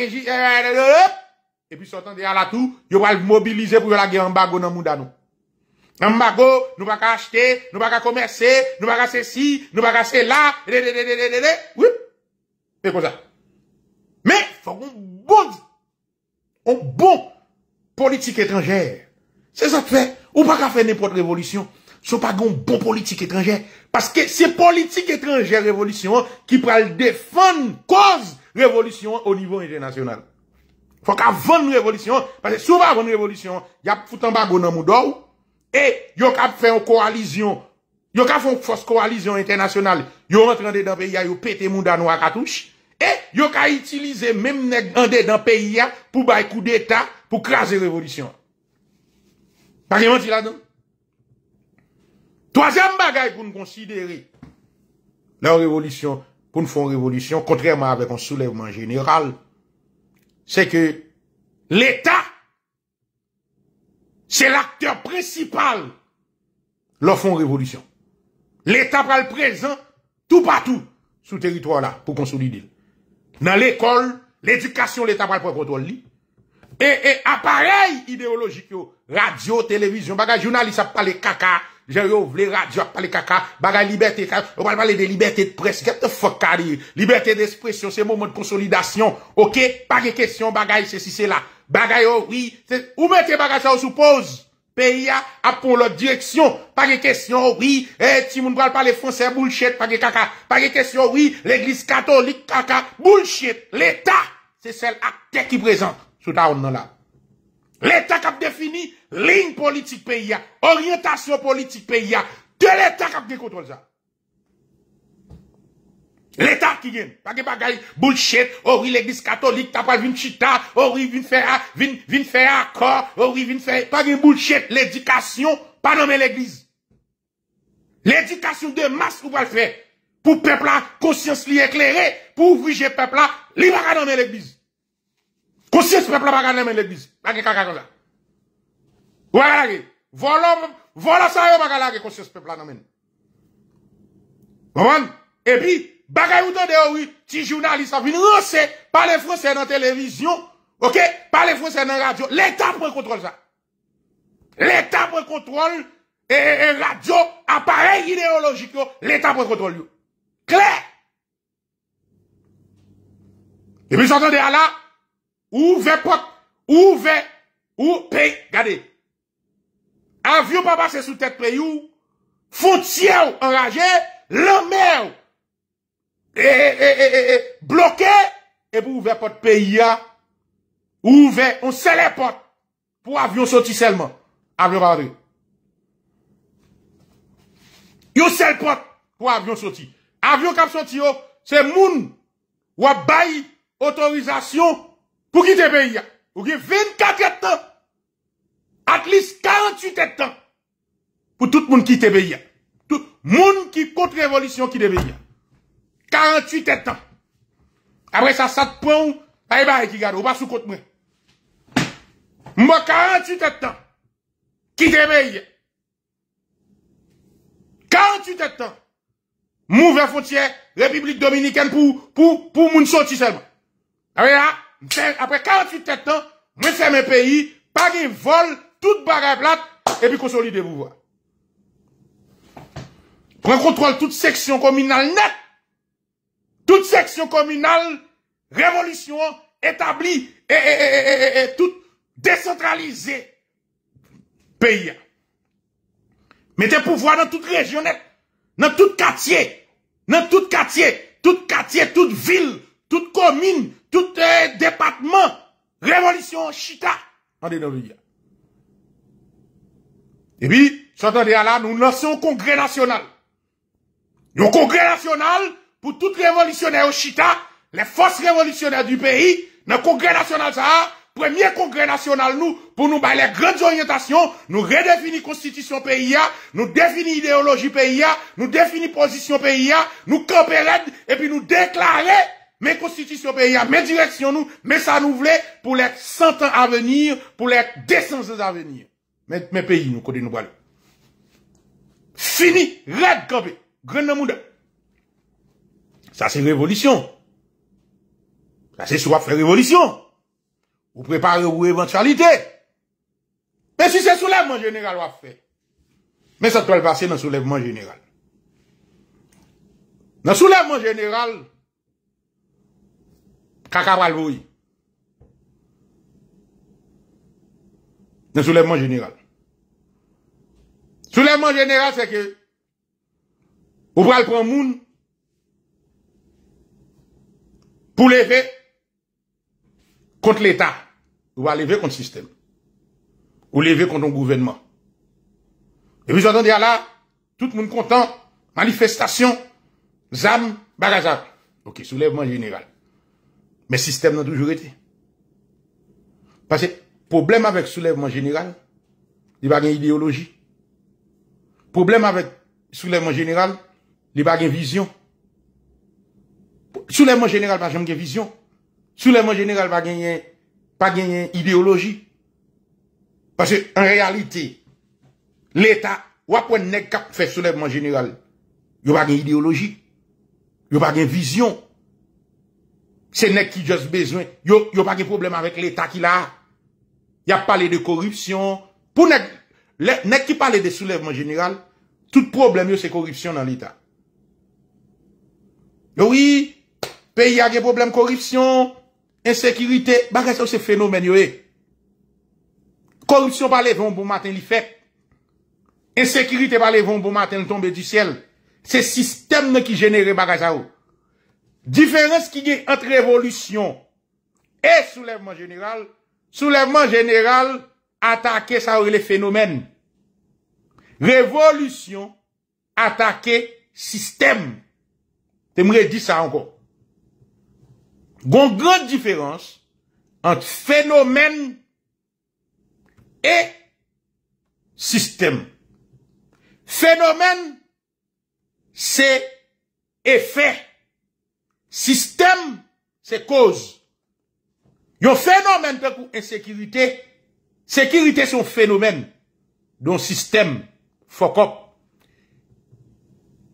et puis sortant de là tout, vais va mobiliser pour la guerre en bago dans monde à nous pas acheter, nous pas commercer, nous pas ceci, nous pas cela, oui. Et comme ça. Mais, faut un bon, un bon politique étrangère. C'est ça que fait. Ou pas qu'à faire n'importe révolution. Ce pas un bon politique étrangère. Parce que c'est politique étrangère révolution hein, qui le défendre cause révolution hein, au niveau international. Faut qu'à vendre révolution. Hein, parce que souvent avant révolution, il y a tout un bas dans monde. Et il yo qu'à faire une coalition. Yo qu'à faire une force coalition internationale. Yo rentre dans le pays, yo pété Moudou à touche. Et eh, yo ka utiliser même nèg en dans pays pour bay coup d'état pour craser révolution. Pas rien menti là-dedans. Troisième bagaille pour nous considérer la révolution, pour nous faire une révolution, contrairement avec un soulèvement général, c'est que l'État, c'est l'acteur principal leur font révolution. L'État le présent tout partout sous territoire là pour consolider. nan l'ekol, l'edukasyon, l'etabal pou akon do li, e aparel ideologik yo, radio, televizyon, bagay, jounalisa, pale kaka, jayou, vle radio, pale kaka, bagay, liberté, liberté de presse, get the fuck out of here, liberté d'espression, se moment de consolidation, ok, pake kestyon, bagay, se si se la, bagay, oh, oui, ou mette bagay sa ou sou pose? pays a pour leur direction. Pas de question, oui, eh, si vous ne parlez français, bullshit, pas de caca. Pas de question, oui, l'église catholique, caca, bullshit. L'État, c'est celle acte qui présente. Sous ta là. L'État qui a défini ligne politique pays, orientation politique pays, de l'État qui a contrôle ça. L'État qui vient. Pas de bagaille, bullshit. Oh l'église catholique, t'as pas vu une chita. Oh oui, vin faire, une une faire accord. Oh oui, vin faire. Pas de bullshit. L'éducation, pas nommer l'église. L'éducation de masse, nous va le faire. Pour peuple là, conscience lui éclairée. Pour ouvrir peuple là, lui pas nommer l'église. Conscience peuple là, pas nommer l'église. Pas de caca ça. Voilà, voilà, voilà ça, y'a pas conscience peuple là, nommer. Bon, et puis, Baka yon ton de ou yon oh ti jounalist api. Non se. Parle Fransè nan televizyon. Ok. Parle Fransè nan radyo. L'Etat prekontrol sa. L'Etat prekontrol. E radyo. Aparèk ideologiko. Oh, L'Etat prekontrol yon. Kler. E pi s'antande a la. Ou ve pok. Ou ve. Ou pey gade. A vyon pa basse sou tèt pey yon. Foutiyen an raje. Le merw. bloqué, et pour ouvrir porte pays, ouvert, on scelle porte pour avion sorti seulement. Avion pas yo seul seule porte pour avion sorti. Avion qui sorti, c'est moun ou a autorisation pour quitter pays. Ou 24 ans, at least 48 ans pour tout moun monde quitter pays. Tout moun monde qui contre révolution quitte pays. 48 ans. Après ça, ça te prend, bye bye, qui garde, ou pas sous compte moi. Moi, 48 ans. Qui t'éveille? 48 ans. Mouvement frontière, République Dominicaine pour, pour, pour seulement. Après, après 48 ans, moi, c'est mes pays, pas vole, vol, toute bagarre plate, et puis consolider pouvoir. Prends contrôle toute section communale nette section communale, révolution établie et, toute décentralisée pays. Mettez pouvoir dans toute région, dans tout quartier, dans tout quartier, tout quartier, toute ville, toute commune, tout euh, département. Révolution chita. En Et puis, là, nous lançons un congrès national. le congrès national pour les révolutionnaire au Chita, les forces révolutionnaires du pays, dans le Congrès national, ça, premier congrès national nous, pour nous bailler les grandes orientations, nous redéfinir constitution PIA, nous définir idéologie PIA, nous définir position PIA, nous camper et puis nous déclarer mes constitutions PIA, mes directions nous, mais ça nous voulait pour les 100 ans à venir, pour les 200 ans à venir. mes pays nous, côté nous, Fini, red campé, grand Sa se revolisyon. Sa se sou ap fè revolisyon. Ou prepare ou eventualité. Men si se sou levman general ap fè. Men sa tou ap vase nan sou levman general. Nan sou levman general. Kaka pralvoui. Nan sou levman general. Sou levman general se ke ou pral pralvouni. pour lever contre l'État, ou à lever contre le système, ou lever contre le gouvernement. Et vous entendez là, tout le monde content, manifestation, zam, bagaza, Ok, soulèvement général. Mais système n'a toujours été. Parce que problème avec soulèvement général, il n'y a pas d'idéologie. Problème avec soulèvement général, il n'y a pas vision. Soulèvement général pas jamais vision. Soulèvement général pas gagner pas gagner idéologie. Parce que en réalité l'état ou après nèg faire fait soulèvement général. Il a pas gagner idéologie. a pas de vision. C'est nèg qui juste besoin. Yo a pas de problème avec l'état qui là. Y a parlé de corruption pour nèg nèg qui parle de soulèvement général, tout problème c'est corruption dans l'état. Oui, pe y a ge problem korupsyon, ensekirite, baka sa ou se fenomen yo e. Korupsyon pa le von bon matin li fek. Ensekirite pa le von bon matin li tombe du siel. Se sistem nou ki jenere baka sa ou. Diferens ki geni antre evolusyon e soulevman jeneral, soulevman jeneral atake sa ou le fenomen. Revolusyon atake sistem. Te mre di sa anko. Gon grande différence entre phénomène et système. Phénomène, c'est effet. Système, c'est cause. un phénomène pour insécurité, sécurité c'est un phénomène Donc système fuck up.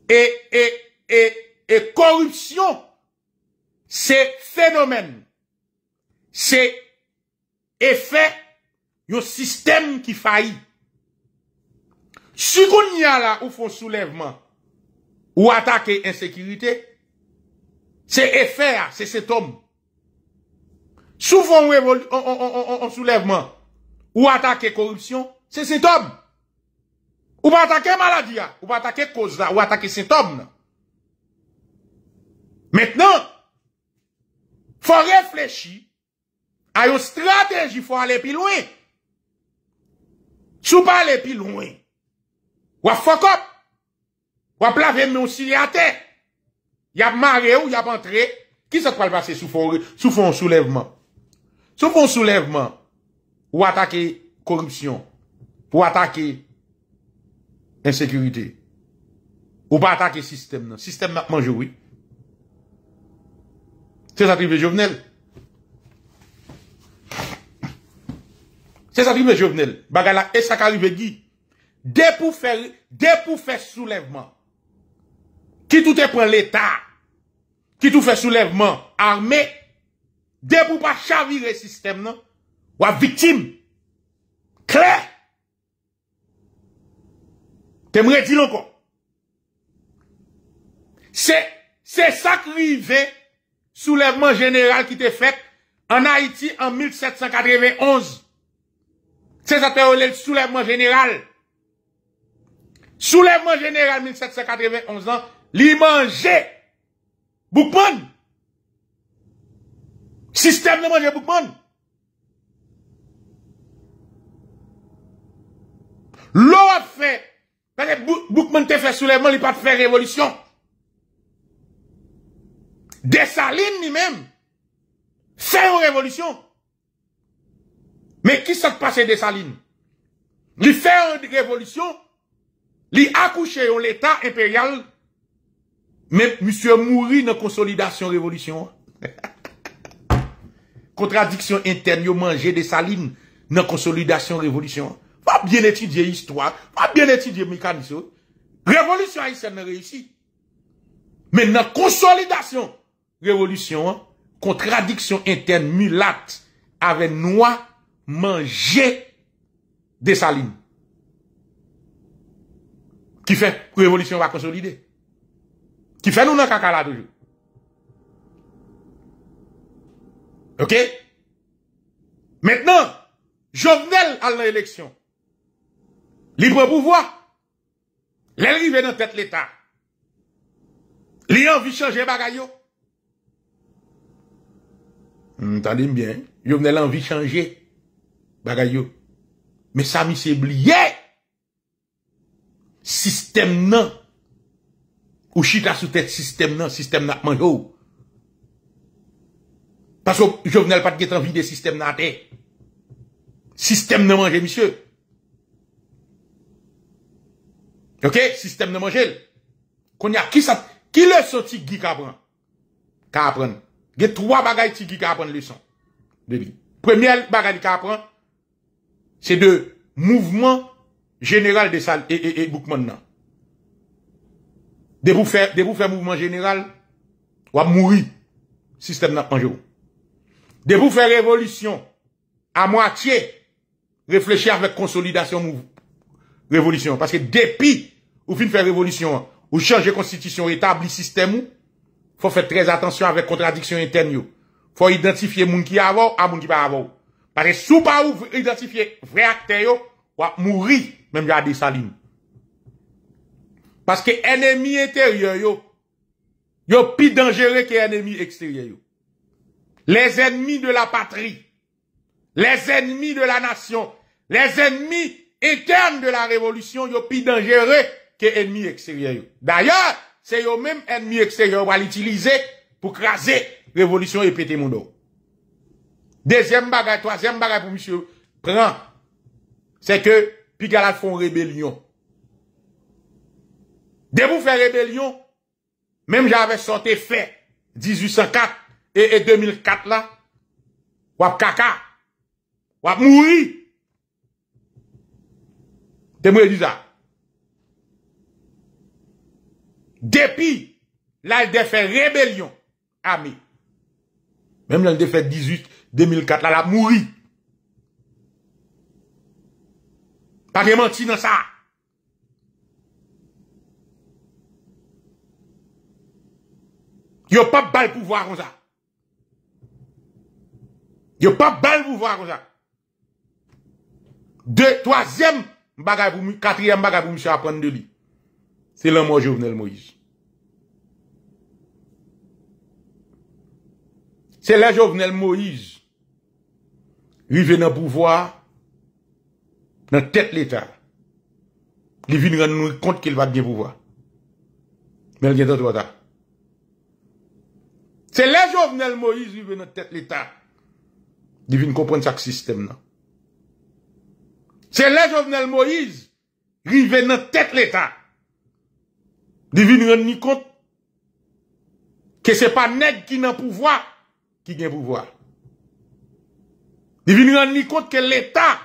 Et, et, et, et corruption c'est phénomène, c'est effet un système qui faillit. Si qu'on y a là ou font soulèvement ou attaquer insécurité, c'est effet, c'est cet homme. Souvent on soulèvement ou attaquer corruption, c'est cet homme. Ou pas attaquer maladie, ou pas attaquer cause, là, ou attaquer cet homme. Maintenant, Fwa reflechi, a yo strategi fwa ale pi louen. Sou pa ale pi louen. Waf fokop. Wap lave mwen ou siri ate. Yap mare ou yap entre. Ki se kwal base sou fon souleveman? Sou fon souleveman ou atake korupsyon. Ou atake ensekurite. Non. Ou pa atake sistem nan. Sistem nan manjoui. Se sakribe jovenel. Se sakribe jovenel. Bagala esakaribe gi. De pou fè soulevman. Ki tou te pren l'Etat. Ki tou fè soulevman. Arme. De pou pa chavire sistem nan. Ou a vitim. Kler. Te mre di lankon. Se sakribe. soulèvement général qui était fait en Haïti en 1791. C'est ça le soulèvement général. Soulèvement général 1791 ans, li manger Boukman. Système de manger Boukman. L'eau a fait, parce que Boukman te fait soulèvement, il pas fait révolution. Salines lui-même fait une révolution. Mais qui s'est passé Salines Il fait une révolution, il accouché en l'État impérial, mais monsieur mourit dans consolidation révolution. Contradiction interne, il Des Salines dans consolidation révolution. Va bien étudier l'histoire, va bien étudier mécanisme. Révolution haïtienne réussit. Mais dans la consolidation Révolution, contradiction interne mulat avec noix manger des salines. Qui fait la révolution va Qui nous nous pas caca là toujours? Ok? Maintenant, Jovenel à l'élection, l'élection. Libre pouvoir L'élevé dans dans tête l'État. Li envie changer M'tanim hmm, byen. Jouvenel anvi chanje. Bagay yo. Me sa mi se bliye. Sistem nan. Ou chita sou tete sistem nan. Sistem nan manj yo. Pasok. Jouvenel pat get anvi de sistem nan te. Sistem nan manje misyo. Ok. Sistem nan manj el. Kon ya ki sa. Ki le soti gi ka apren. Ka apren. Ka apren. Ge trwa bagay ti ki ka apren lesan. Premye bagay ki ka apren, se de mouvment general de sal e Boukman nan. De pou fè mouvment general, wap mouri sistem nan panjou. De pou fè revolutyon, a mwakye, reflechè avèk konsolidasyon mouvment. Revolutyon, paske depi ou fin fè revolutyon, ou chanje konstitisyon, etabli sistem mou, faut faire très attention avec contradiction interne. Faut identifier moun qui avou, à moun qui pas avou. Parce que sous pas ou identifier vrai acteur, ou mourir, même j'ai des salines. Parce que ennemi intérieur, yo, yo plus dangereux que ennemi extérieur, Les ennemis de la patrie, les ennemis de la nation, les ennemis internes de la révolution, yo plus dangereux que ennemis extérieurs. D'ailleurs, c'est eux même ennemis extérieurs va l'utiliser pour craser révolution et péter mon dos. Deuxième bagaille, troisième bagaille pour monsieur prend, c'est que Pigala font rébellion. Dès vous faire rébellion, même j'avais sorti fait 1804 et, 2004 là, wap kaka, wap mouri. moi je dis ça. depuis, là, a fait rébellion, ami. Même là, a fait 18, 2004, là, elle a mouru. Pas de mentir dans ça. Il n'y a pas de balle pour comme ça. Il n'y a pas de balle pour comme ça. Deux troisième pour quatrième bagarre pour M. apprendre de lui. C'est l'homme au le Moïse. Se la jovnel Moïse rive nan pouvoi nan tèt l'État, li vin ren nou kont ki l va gne pouvoi. Mer gen do do da. Se la jovnel Moïse rive nan tèt l'État, li vin kompon sa ksistèm nan. Se la jovnel Moïse rive nan tèt l'État, li vin ren nou kont ki se pa neg ki nan pouvoi Ki gen pouvoi. Di vi ni gande ni kont ke l'Etat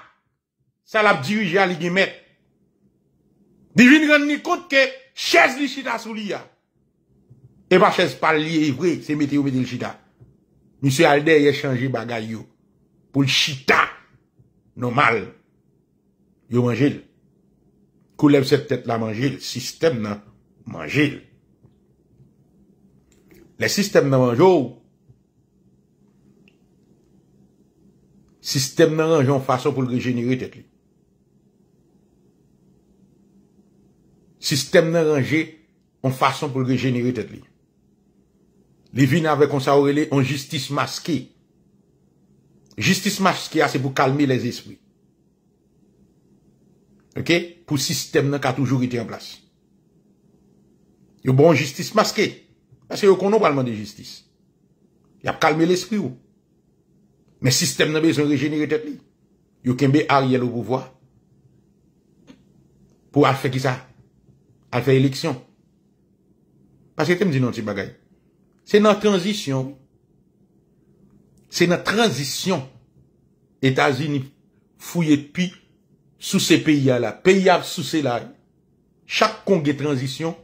sa la dirije a li gen met. Di vi ni gande ni kont ke chèze li chita sou li ya. E pa chèze par li evre, se meti ou me di l chita. Monsi Alder ye chanji bagay yo pou l chita nou mal. Yo manjil. Koulem se tèt la manjil, sistem nan manjil. Le sistem nan manjou, Sistem nan ranje an fason pou l'regenere tet li. Sistem nan ranje an fason pou l'regenere tet li. Li vin avè konsaore li an jistis maske. Jistis maske a se pou kalme les esprit. Ok? Pou sistem nan ka toujou iti an plas. Yo bon jistis maske. Aske yo konon palman de jistis. Yap kalme les esprit ou. Men sistem nan be zon rejenere tet li. Yo ken be ari alo pou vwa. Pou al fe ki sa? Al fe eleksyon. Pase tem di nan ti bagay. Se nan transisyon. Se nan transisyon. Etasini fouye pi sou se peyi a la. Peyi a sou se la. Chak kon ge transisyon.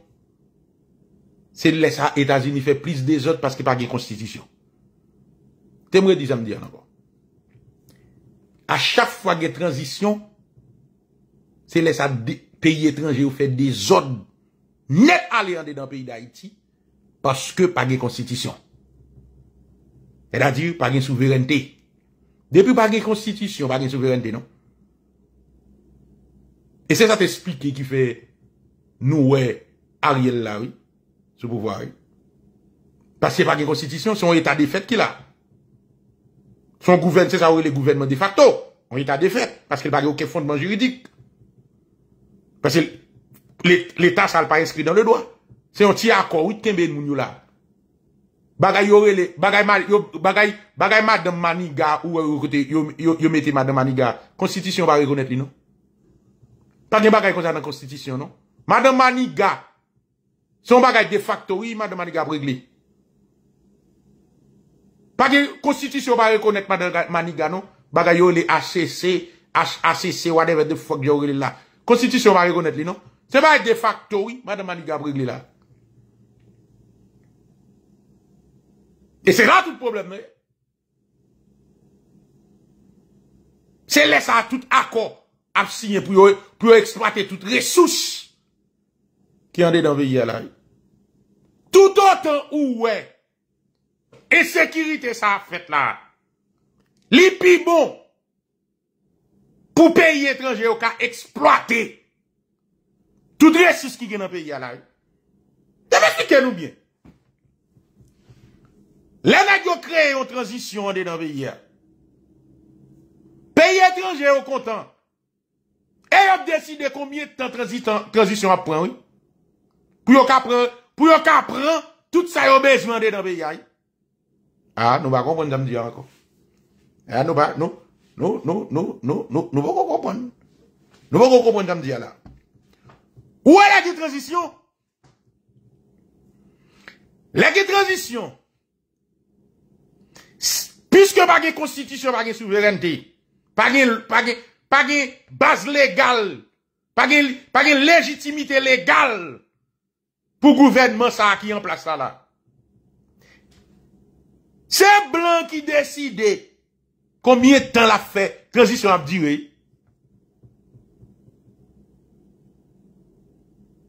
Se lesa etasini fe plis de zot paske pa ge konstisyon. Tem re di zan di an ango. à chaque fois qu'il y a transition, c'est les pays étrangers ou fait des zones net aller en dans le pays d'Haïti parce que pas de constitution. Elle à dire pas de souveraineté. Depuis pas de constitution, pas de souveraineté, non? Et c'est ça t'explique qui fait nous, Ariel Larry, ce pouvoir, oui. Parce que pas de constitution, c'est un état de fait qu'il a. Son gouvernement, c'est ça où le gouvernement de facto. On est à défait. Parce qu'il n'y a aucun fondement juridique. Parce que l'État, ça n'est pas inscrit dans le droit. C'est un petit accord. Oui, t'es moun là. Bagay là. bagay mal, bagay, madame Maniga ou euh, yo, yo, yo mettez madame Maniga. Constitution va reconnaître lui, non? Pas de bagay comme ça dans la Constitution, non? Madame Maniga. Son bagay de facto, oui, madame Maniga a Pati konstitusyon pa rekonet maniga non? Bagay yo le HCC, HACC, whatever the fok yo gil la. Konstitusyon pa rekonet li non? Se ba de facto oui, maniga bril li la. E se la tout probleme. Eh? Se lesa tout akor ap signen pou yo eksploate tout resous ki yande dan ve yalay. Tout autant ou wey E sekirite sa a fèt la. Li pi bon. Pou peyi etranje yo ka eksploate. Tout re se skike nan peyi alay. Deve skike nou bien. Lè nan yo kreye yo transisyon an de nan peyi alay. Peyi etranje yo kontan. E yo m deside koumye tan transisyon ap pran ou. Pou yo ka pran. Tout sa yo bezman de nan peyi alay. Ah, nous ne pas comprendre, je dire encore. Ah, nous pas, nous, nous, nous, nous, nous, nous, nous, pas comprendre. Nous pas comprendre, je dire là. Où est la transition? La transition. Puisque pas de constitution, pas de souveraineté, pas de, pas de, pas base légale, pas de, pas de légitimité légale pour gouvernement ça qui en place là. Chè blan ki deside koumye tan la fè transisyon ap diwe.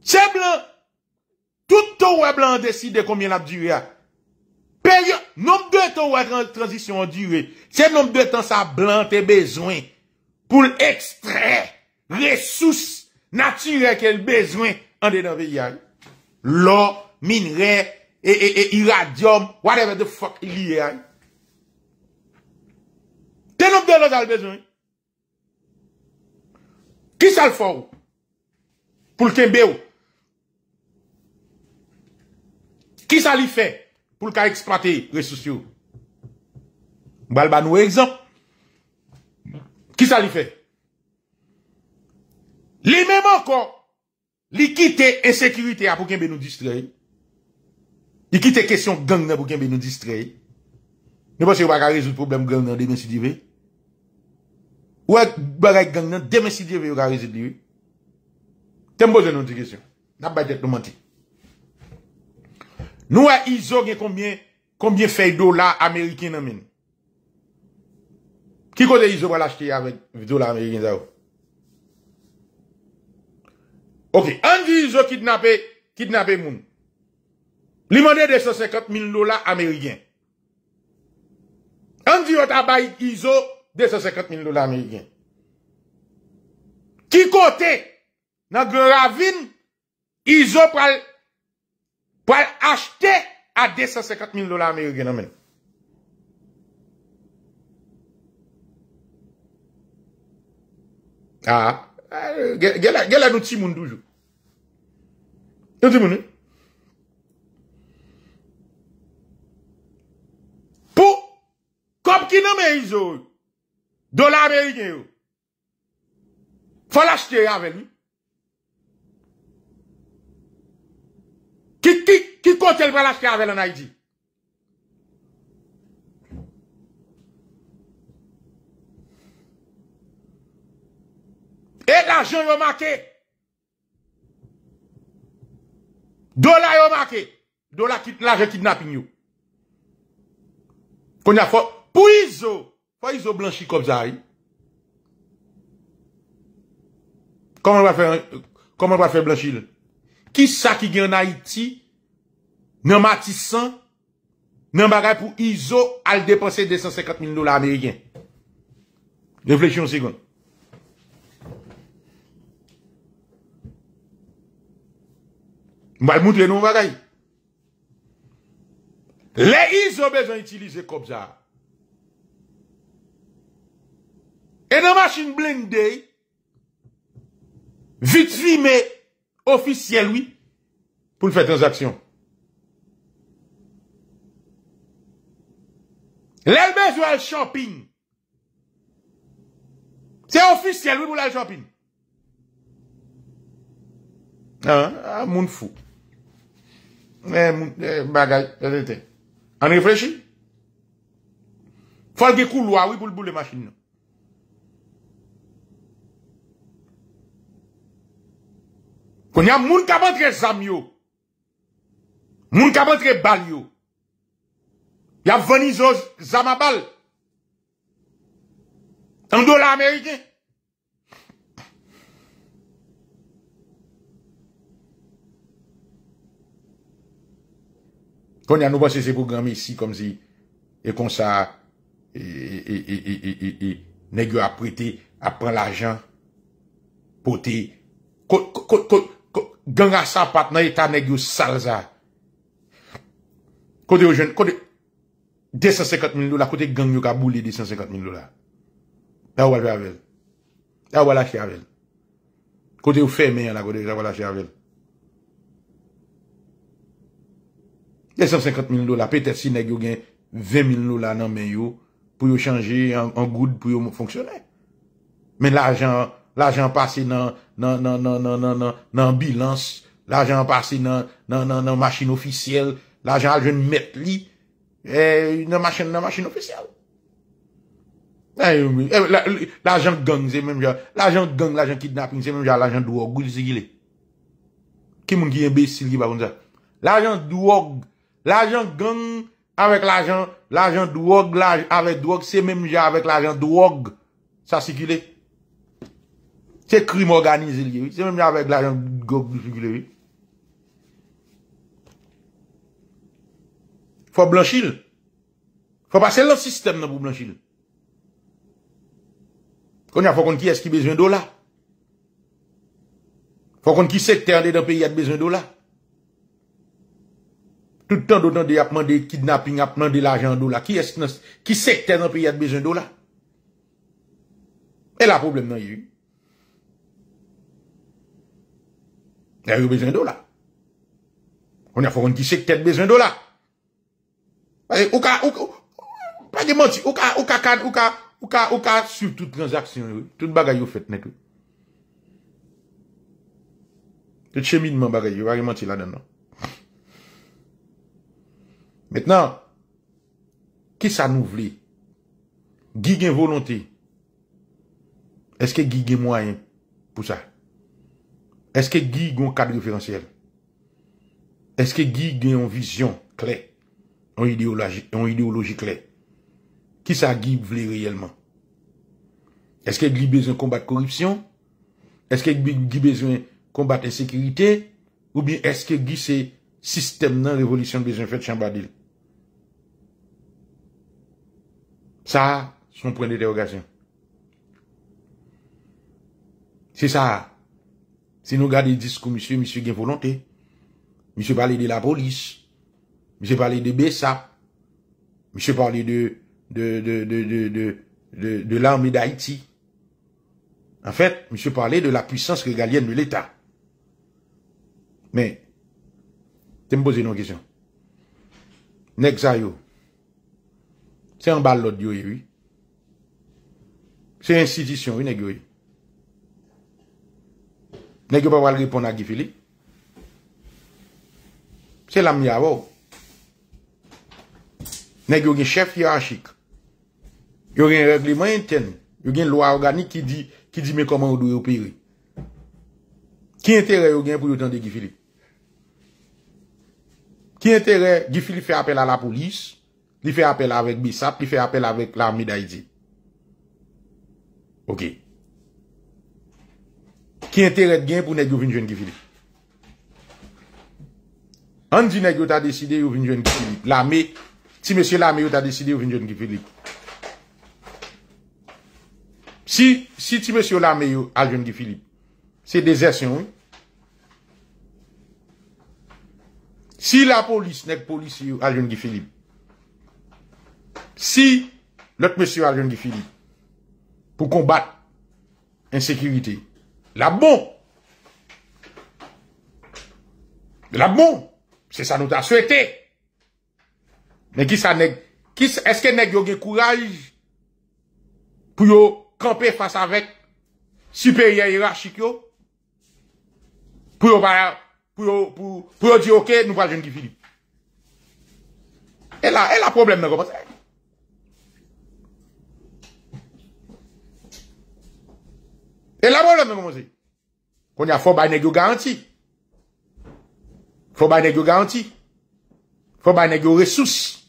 Chè blan toutou wè blan deside koumye la biwa. Pè yon, noum dè tou wè transisyon ap diwe. Chè noum dè tan sa blan te bezwen pou l'ekstrè resous natyre ke l bezwen an de nan viyal. Lò, minre, E, e, e iradyom Whatever the fuck il yè Tenoub de lòz al bezwen Ki sa l fò Poul kenbe ou Ki sa li fè Poul ka eksprate resosyo Balba nou e exemple Ki sa li fè Li mèman kon Li kite ensekirite A pou kenbe nou distreye ki te kesyon gangnen pou genbe nou distrey nou wak a rezout problem gangnen demensidive wak bagay gangnen demensidive wak a rezout liwi te mbozen nou te kesyon nap bay det nou manti nou wak izo gen konbien konbien fey dola amerikine men ki kote izo wala chete ya dola amerikine zav ok, an di izo kitnape kitnape moun Li 250 000 dollars américains. On dit ISO 250 000 dollars américains. Qui côté, dans Grand Ravine, ISO pour acheter à 250 000 dollars américains. Ah, eh, gè la nou ti moun doujou. Nou ti eh? Kop ki nanme yi zon? Dola be yi nyo? Fwa lajte yi avel ni? Ki kontel walajte yi avel anay di? E lajen yo make? Dola yo make? Dola lajen kidnapping yo? Kon ya fok? Pou Izo, pa Izo Blanchi Kobzai, koman pa fe Blanchil? Ki sa ki gen na Iti, nan Matisan, nan bagay pou Izo al depanse 250.000 dolar Amerikyen? Reflejyon sigon. Mwal mwout le nou bagay. Le Izo bejan itilize Kobzai. Et la machine blindée, vite filmé, officiel, oui, pour faire transaction. Les besoin de shopping. C'est officiel, oui, pour la shopping. Hein? Ah, mon fou. Eh, mais, eh, bagaille, On réfléchit? Faut qu'il couloirs couloir, oui, pour le boule de machine. Non. Kon ya moun kabotre zam yo. Moun kabotre bal yo. Ya veni zo zam a bal. An do la Amerike. Kon ya nou basi se programi si komzi e konsa e, e, e, e negyo aprete apren l'ajan pote kon Ganga sapat na ita negyo salza. Kode yon jen, kode 250.000 lola, kote gang yon ka boule 250.000 lola. Yawal ve avel. Yawal ache avel. Kode yon fe men yon la kode, yawal ache avel. 250.000 lola, pete si negyo gen 20.000 lola nan men yon pou yon chanje an goud pou yon moun fonksyonen. Men la ajan an La jan pase nan bilans, la jan pase nan machin ofisiyel, la jan aljwen met li, nan machin ofisiyel. La jan gang, la jan kidnapping, la jan doog, kwenye se gile? Kim mwen ki ye besil ki bagon se? La jan doog, la jan gang avek la jan doog, la jan doog se menmja avek la jan doog, sa se gile? Se krim organize liyevi. Se mèm javèk l'ajan gok di fikilevi. Fò Blanchil. Fò pasè lòs sistem nan pou Blanchil. Kon yon fò kon ki eski bezwen do la. Fò kon ki sekte an de nan peyi at bezwen do la. Toutan dotan de apman de kidnapping, apman de l'ajan do la. Ki sekte an nan peyi at bezwen do la. E la problem nan yon. Ya yon bezwen do la. On yon fokon ki seke ket bezwen do la. Oka, oka, pa de manti, oka, oka, kan, oka, oka, oka, su tout transaksyon yo, tout bagay yo fet net yo. Tout chemine man bagay, yo a yon manti la den nan. Mètnan, ki sa nou vle? Gige yon volonté. Eske gige yon mwoyen pou sa? Pou sa? Eske gi gwen kade referansiyel? Eske gi gwen yon vizyon kle? Yon ideoloji kle? Ki sa gi vle reyelman? Eske gi bezwen kombate korupsyon? Eske gi bezwen kombate sekerite? Ou bin eske gi se sistem nan revolisyon bezwen fèd chanbadil? Sa, son pwèn de derogasyon. Se sa a, Si nous gardons le discours, monsieur, monsieur bien volonté. Monsieur parlait de la police. Monsieur parlait de Bessa, Monsieur parlait de, de, de, de, de, de l'armée d'Haïti. En fait, monsieur parlait de la puissance régalienne de l'État. Mais, tu me poses une question. Nexayo, c'est un de l'autre, oui. C'est institution, une oui. Nèk yo pa wale ripon a Gifili? Se lam yavò? Nèk yo gen chef yor chik? Yo gen regli man enten? Yo gen lwa organik ki di ki di me koman ou do yo peri? Ki entere yo gen pou yotan de Gifili? Ki entere Gifili fe apel a la polis? Li fe apel avèk bisap? Li fe apel avèk la mi da iti? Ok Ki entere dgen pou neg yo vin jen gifilip. An di neg yo ta deside yo vin jen gifilip. La me, ti mese yo la me yo ta deside yo vin jen gifilip. Si, si ti mese yo la me yo al jen gifilip. Se dese syon yon. Si la polis neg polis yo al jen gifilip. Si, lot mese yo al jen gifilip. Po kombat. Ensekiritey. La l'amour, C'est ça nous t'a souhaité. Mais qui ça nèg, qui, est-ce que nèg yo le courage pour camper face avec supérieur hiérarchique Pour pour pour, dire ok, nous pas jeune qui Philippe. Et là, et problème n'a ça Et là, voilà, même, monsieur. Qu'on y a, faut bah, nègre garantie, Faut bah, nègre garantie, Faut bah, nègre ressources.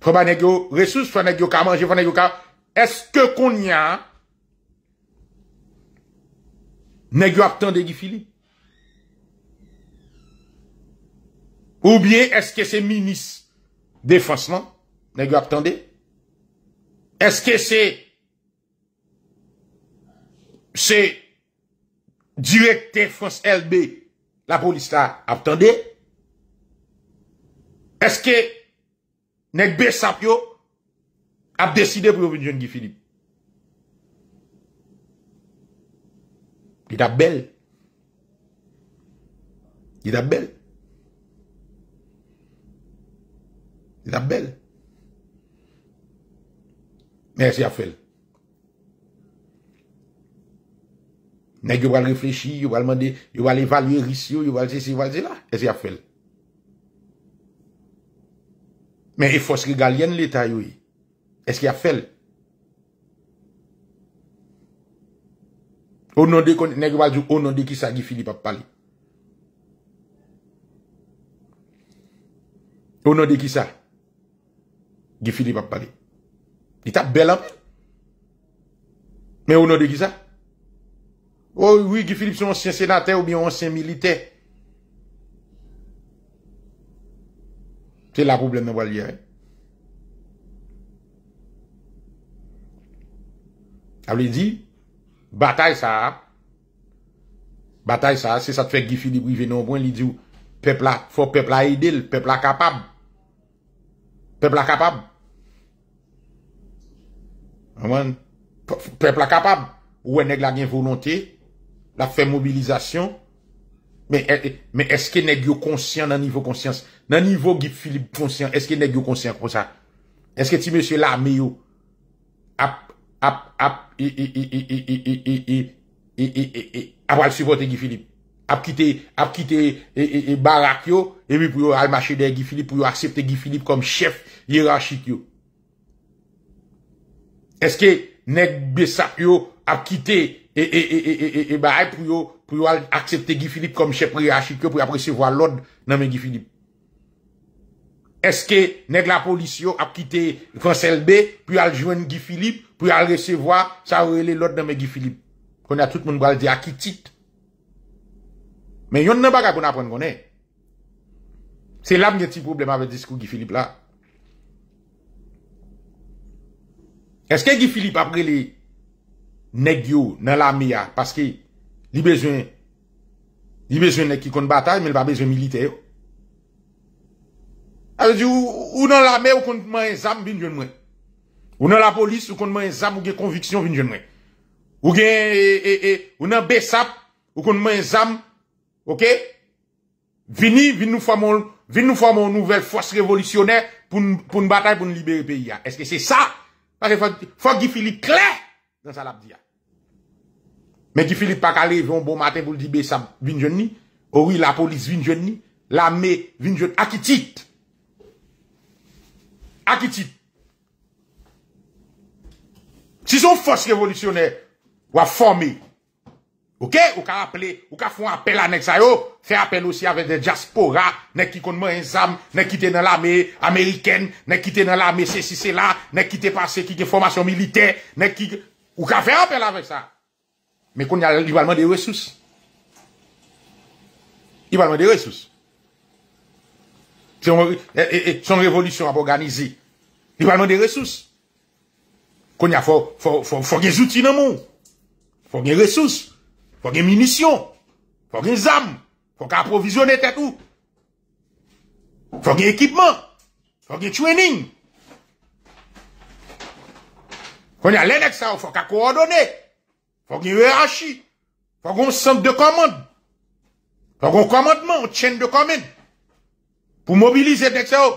Faut bah, nègre ressources, faut nègre ka manger, faut nègre ka. Est-ce que qu'on y a, nègre attend de Ou bien, est-ce que c'est ministre défense, non? Nègre attendez? Est-ce que c'est Se direkte Frans LB La polis la ap tende Eske Nekbe Sapyo Ap deside pou yon joun gi Filip Di da bel Di da bel Di da bel Mersi Afel Nèk yo val reflechi, yo val mande, yo val evalye risyo, yo val se se, yo val se la? Ese ya fel? Mè e foske galyen leta yo e? Ese ya fel? O non de kon, nèk yo val jou, o non de ki sa gifili pap pali? O non de ki sa? Gifili pap pali? Di tap bel amè? Mè o non de ki sa? Mè o non de ki sa? Oh, Ouwi, Gifilip sou ansyen senate ou bi ansyen milite. Te la pou blen nan wale dire. A vle di, batay sa ap. Batay sa ap, se sa te fe Gifilip ou i ven nan pwen li di ou, pepla, fò pepla idil, pepla kapab. Pepla kapab. Pepla kapab. Ouwe neg la gen volonté. la fè mobilizasyon, mè eske nèk yo konsyant nan nivou konsyans, nan nivou gip filip konsyant, eske nèk yo konsyant kon sa, eske ti mèsyo la mè yo, ap, ap, ap, e, e, e, e, e, e, e, e, e, e, e, e, ap wale suivote gip filip, ap kite, ap kite, e, e, e, e, barak yo, e mi pou yo almache de gip filip, pou yo aksepte gip filip kom chèf yirachik yo, eske nèk besa yo, ap kite gip, E, e, e, e ba a pou yo aksepte Gifilip kom chèpri a chikyo pou apre sevoa lòd nan men Gifilip. Eske net la polisyon ap kite konselbe pou al jwen Gifilip pou al resevoa sa ou ele lòd nan men Gifilip. Konè a tout moun balde akitit. Men yon nan baka kon apren konè. Se la mwen ti problem ave diskou Gifilip la. Eske Gifilip apre li n'égio yo dans l'armée parce que il besoin il besoin nèg qui connaît bataille mais il pas besoin militaire. Alors dit ou, dans l'armée ou compte un zam vinn jeune moi. Ou dans la police ou contre man zam ou gen conviction vinn jeune moi. Ou gen et et ou dans BESAP ou compte man zam OK Vini, viens nous formons, viens nous formons une nouvelle force révolutionnaire pour, pour une bataille pour libérer le pays. Est-ce que c'est ça? Parce que faut, faut qu'il Philippe clair dans sa labdia. Mais qui Philippe pas arrivé un bon matin pour le dire ben, ça vient jeune ni. Oh oui, la police vient jeune ni, l'armée vient jeune à qui qui Si son force révolutionnaire ou former, OK, ou ka appeler, ou ka font appel à nek ça yo, fait appel aussi avec des diaspora, nek qui connaît un zam, nek qui dans l'armée américaine, nek qui dans l'armée ceci c'est là, nek qui passé qui formation militaire, nek qui ou ka fait appel avec ça. Men kon ya liwalman de resous. Liwalman de resous. Son revolutyon eh, eh, eh, ap organize. Liwalman de resous. Kon ya fò ge zouti nan moun. Fò ge resous. Fò ge munisyon. Fò ge zam. Fò ka aprovizyonne tetou. Fò ge ekipman. Fò ge chwenning. Kon ya lènek sa ou fò ka kou ordonè. Fok yon rachit, fok yon sent de komand, fok yon komandman, chen de komand, pou mobilize dete ou.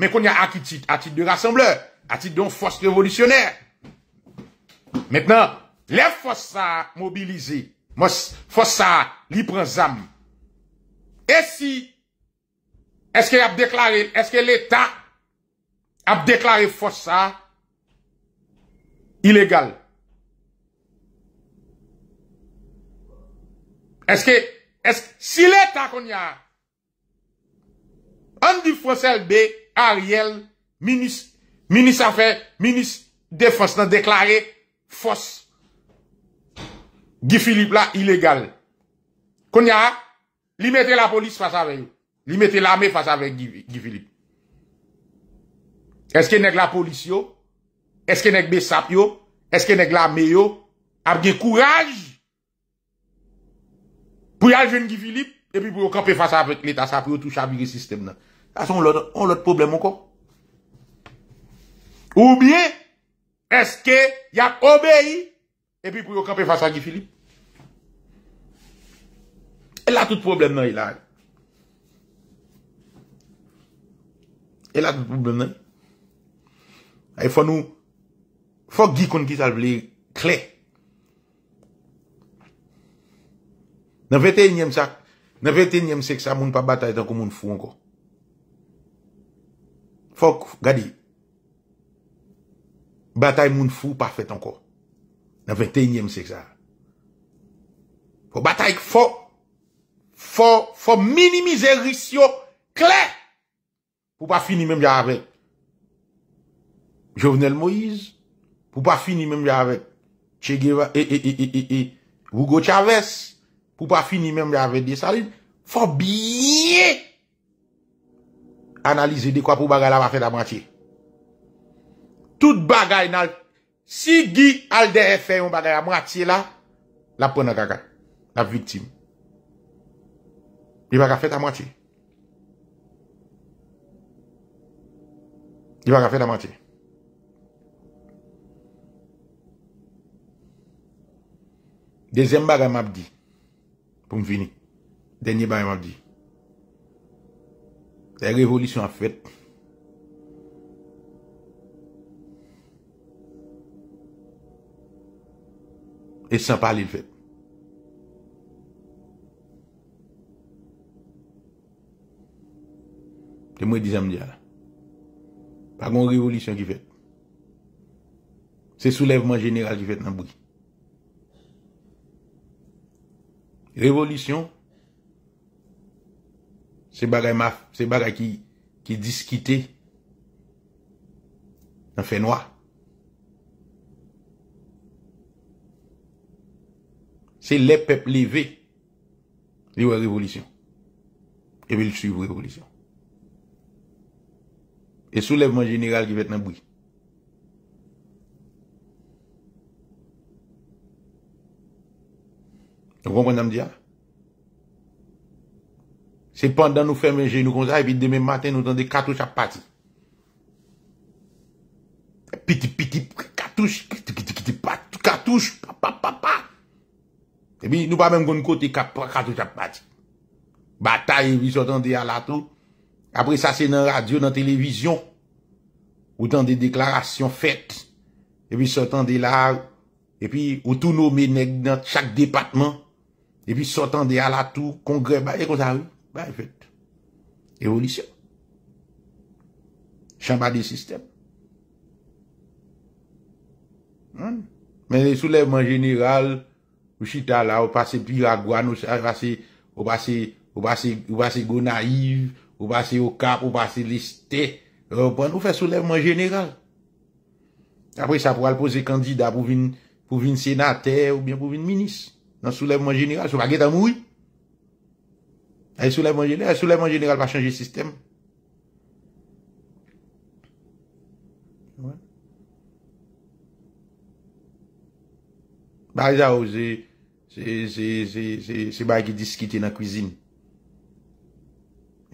Men kon yon akitit, akitit de rassembleur, akitit don fos revolisyonèr. Mètenan, lè fos sa mobilize, fos sa lipran zam. E si, eske l'Etat ap deklare fos sa ilegal? Eske, eske, si l'Etat konya a, an di fosel be, a riel, minis, minis afer, minis de fos nan deklare fos. Gifilip la, ilegal. Konya a, li mette la polis fasa veyo. Li mette la me fasa ve Gifilip. Eske nek la polis yo? Eske nek be sap yo? Eske nek la me yo? Abge kouraj yo? Pou ya jen ki Filip, epi pou yo kape fasa apet neta sa, pou yo touche api ki sistem nan. Asan, on lot problem anko. Oubye, eske, yak obeye, epi pou yo kape fasa ki Filip. El a tout problem nan, il a. El a tout problem nan. E fò nou, fò gikoun ki sa vle klek. Nan 21 yem seks a, moun pa batay tan kon moun fou anko. Fok, gadi. Batay moun fou pa fet anko. Nan 21 yem seks a. Fok batay fok. Fok, fok minimize risyo kle. Fok pa fini menm javek. Jovenel Moise. Fok pa fini menm javek. Che Gueva. E, e, e, Hugo Chavez. Chavez. pou pa fini mèm javè de salib, fò biye analize de kwa pou bagay la mwafèd a mwachè. Tout bagay nan si gi al de e fè yon bagay a mwachè la, la pwè nan kaka, la vitim. Di bagay fèd a mwachè. Di bagay fèd a mwachè. Dezem bagay mwap di. pou m vini. Denye bayan m ap di. Se revolisyon ap fet. E san pali l fet. Te mwen dizan m diya la. Pa gwen revolisyon ki fet. Se soulevman general ki fet nan bwik. Revolisyon, se baga maf, se baga ki diskite, an fe noa. Se le peple ve, liwe revolisyon, e ve li suyve revolisyon. E soulevman jeneral ki vet nan bouye. Se pondan nou ferme genou kon sa, epi demen maten nou ton de katouche ap pati. Peti peti katouche, katouche, papapapa. Epi nou pa men kon kote katouche ap pati. Bata, epi sotan de ala tou. Apre sa se nan radio, nan televizyon, ou nan de deklarasyon fet, epi sotan de la, epi ou tou nou menek nan chak depatman, epi sotande ala tou, kongre, ba ekon zavou, ba efekt. Evolisyon. Chamba de sistem. Men sou levman general, ou chita la, ou pase piragwane, ou pase ou pase gonaiv, ou pase okap, ou pase liste, ou fè sou levman general. Apre sa pou al pose kandida pou vin pou vin senater ou bien pou vin minis. Nan sou levman jeneral, sou pa ge ta mouj. Ay sou levman jeneral, ay sou levman jeneral pa chanje sistem. Mwen. Ba y zau, se, se, se, se, se bay ki diski te nan kouzin.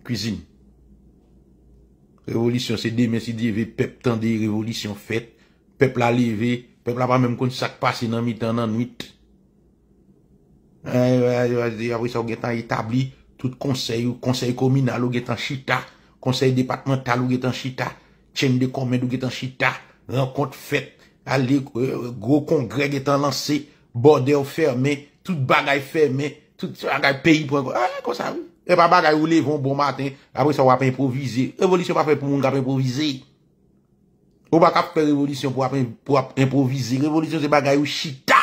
Kouzin. Revolisyon se de, men si de ve pep tan de, revolisyon fet, pep la leve, pep la pa menm kont sak pase nan mitan nan nwit. Avwe sa ou getan etabli Tout konsey Konsey kominal ou getan chita Konsey departemental ou getan chita Chene de komèd ou getan chita Renkont fèt euh, Gro kongre getan lansè Borde ou fermè Tout bagay fermè Tout bagay peyi Evwa bagay ou levon bon maten Avwe sa ou apen improvize Evolisyon apen pou moun gapen improvize Evolisyon apen pou moun gapen improvize Evolisyon se bagay ou chita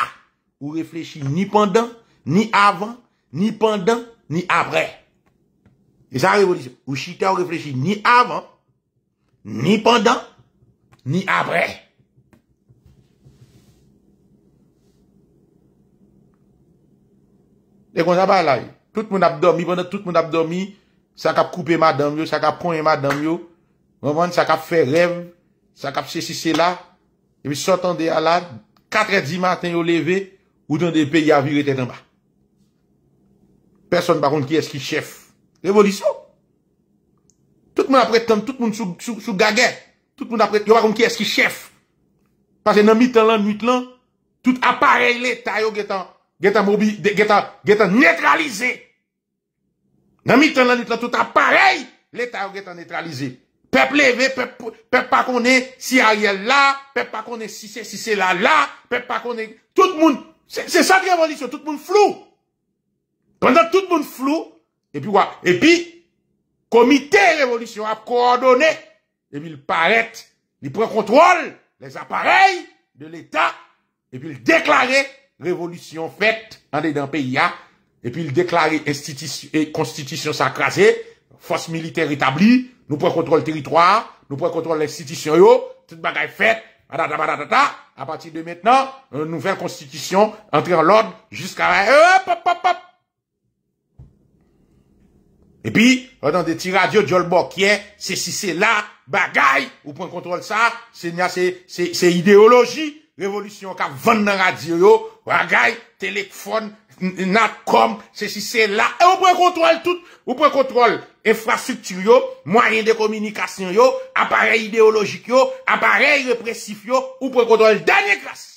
Ou reflechi ni pandan Ni avan, ni pandan, ni avre. E sa revo disi, ou chita ou refleji, ni avan, ni pandan, ni avre. E kon sa ba la, tout moun ap domi, sa kap koupe ma dam yo, sa kap ponye ma dam yo, sa kap fè rev, sa kap sè si sè la, e mi sotan de alad, katre di matin yo leve, ou ton de pe yavire tenan ba. Person bakon ki eski chef. Revolisyon. Tout moun apretan, tout moun sou gage. Tout moun apretan, yo bakon ki eski chef. Pase nan mi tan lan, mi tan lan, tout aparel le tayo getan, getan mobi, getan, getan netralize. Nan mi tan lan, mi tan lan, tout aparel le tayo getan netralize. Pep leve, pep pa kone, si a yel la, pep pa kone, si se la la, pep pa kone. Tout moun, se sa revolisyon, tout moun flou. Pendant tout le monde flou, et puis quoi? Et puis, comité révolution a coordonné, et puis il paraît, il prend contrôle les appareils de l'État, et puis il déclare révolution faite en dedans pays, et puis il déclare institution, constitution s'acraser force militaire établie, nous prenons contrôle territoire, nous prenons contrôle l'institution, toute bagaille faite, à partir de maintenant, une nouvelle constitution, entrer en l'ordre jusqu'à, hop, hop, hop, hop, E pi, wè nan de ti radio diol bokye, se si se la, bagay, ou pren kontrol sa, se ideoloji, revolutyon ka vande nan radio yo, bagay, telekfon, natkom, se si se la, e ou pren kontrol tout, ou pren kontrol infrastrukturyo, mwari de komunikasyon yo, apare ideolojik yo, apare repressif yo, ou pren kontrol danye kras.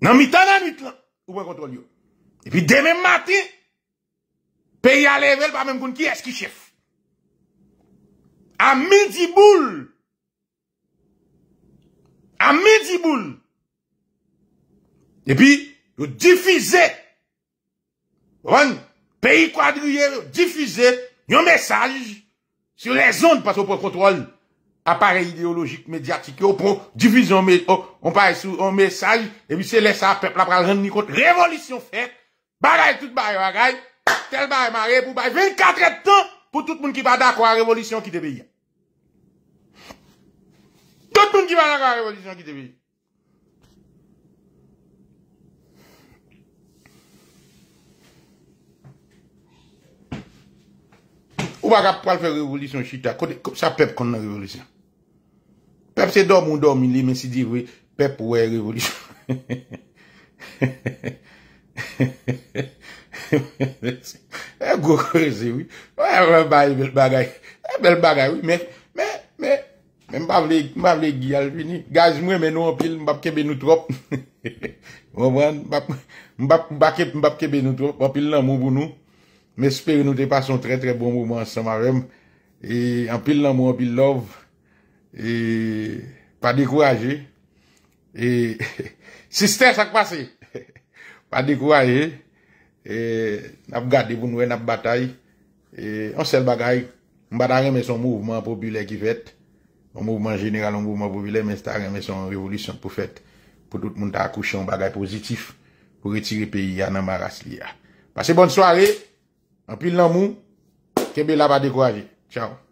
Nan mi tan nan mi tan, ou pren kontrol yo. E pi, de men mati, Pays à level, pas même qui est-ce qui chef. À midi boule. À midi boule. Et puis, diffuser. diffusez. Pays quadrillé, diffuser un message sur les zones parce qu'on peut contrôler appareil idéologique médiatique au on parle sur un message et puis c'est laisser peuple la prendre compte révolution faite bagaille tout bagaille Telman e mare pou bay 24 etan pou tout moun ki va da kwa revolisyon ki te beye. Tout moun ki va da kwa revolisyon ki te beye. Ou wak ap pral fe revolisyon chita. Kote sa pep kon nan revolisyon. Pep se dom ou dom ili men si di pep ou wey revolisyon. He he he he he he he he he he he he he. E go kreze wè. E bel bagay wè. E bel bagay wè. Mè mè. Mè mbavle gyal fini. Gaz mwen men nou anpil. Mbapkebe nou trop. Mwabwane. Mbapkebe nou trop. Anpil nan moun moun nou. Mè speri nou te pason tre tre bon moun moun. Anpil nan moun anpil love. E pa dekouraje. E. Siste sa kpase. Pa dekouraje. E, ap gade pou noue nap batay e, an sel bagay mbata reme son mouvment populè ki fèt mouvment general, mouvment populè men se ta reme son revolutyon pou fèt pou tout moun ta akouche an bagay pozitif pou retire peyi anan maras li ya pase bon soare an pil nan mou kebe la ba dekwaje, tchao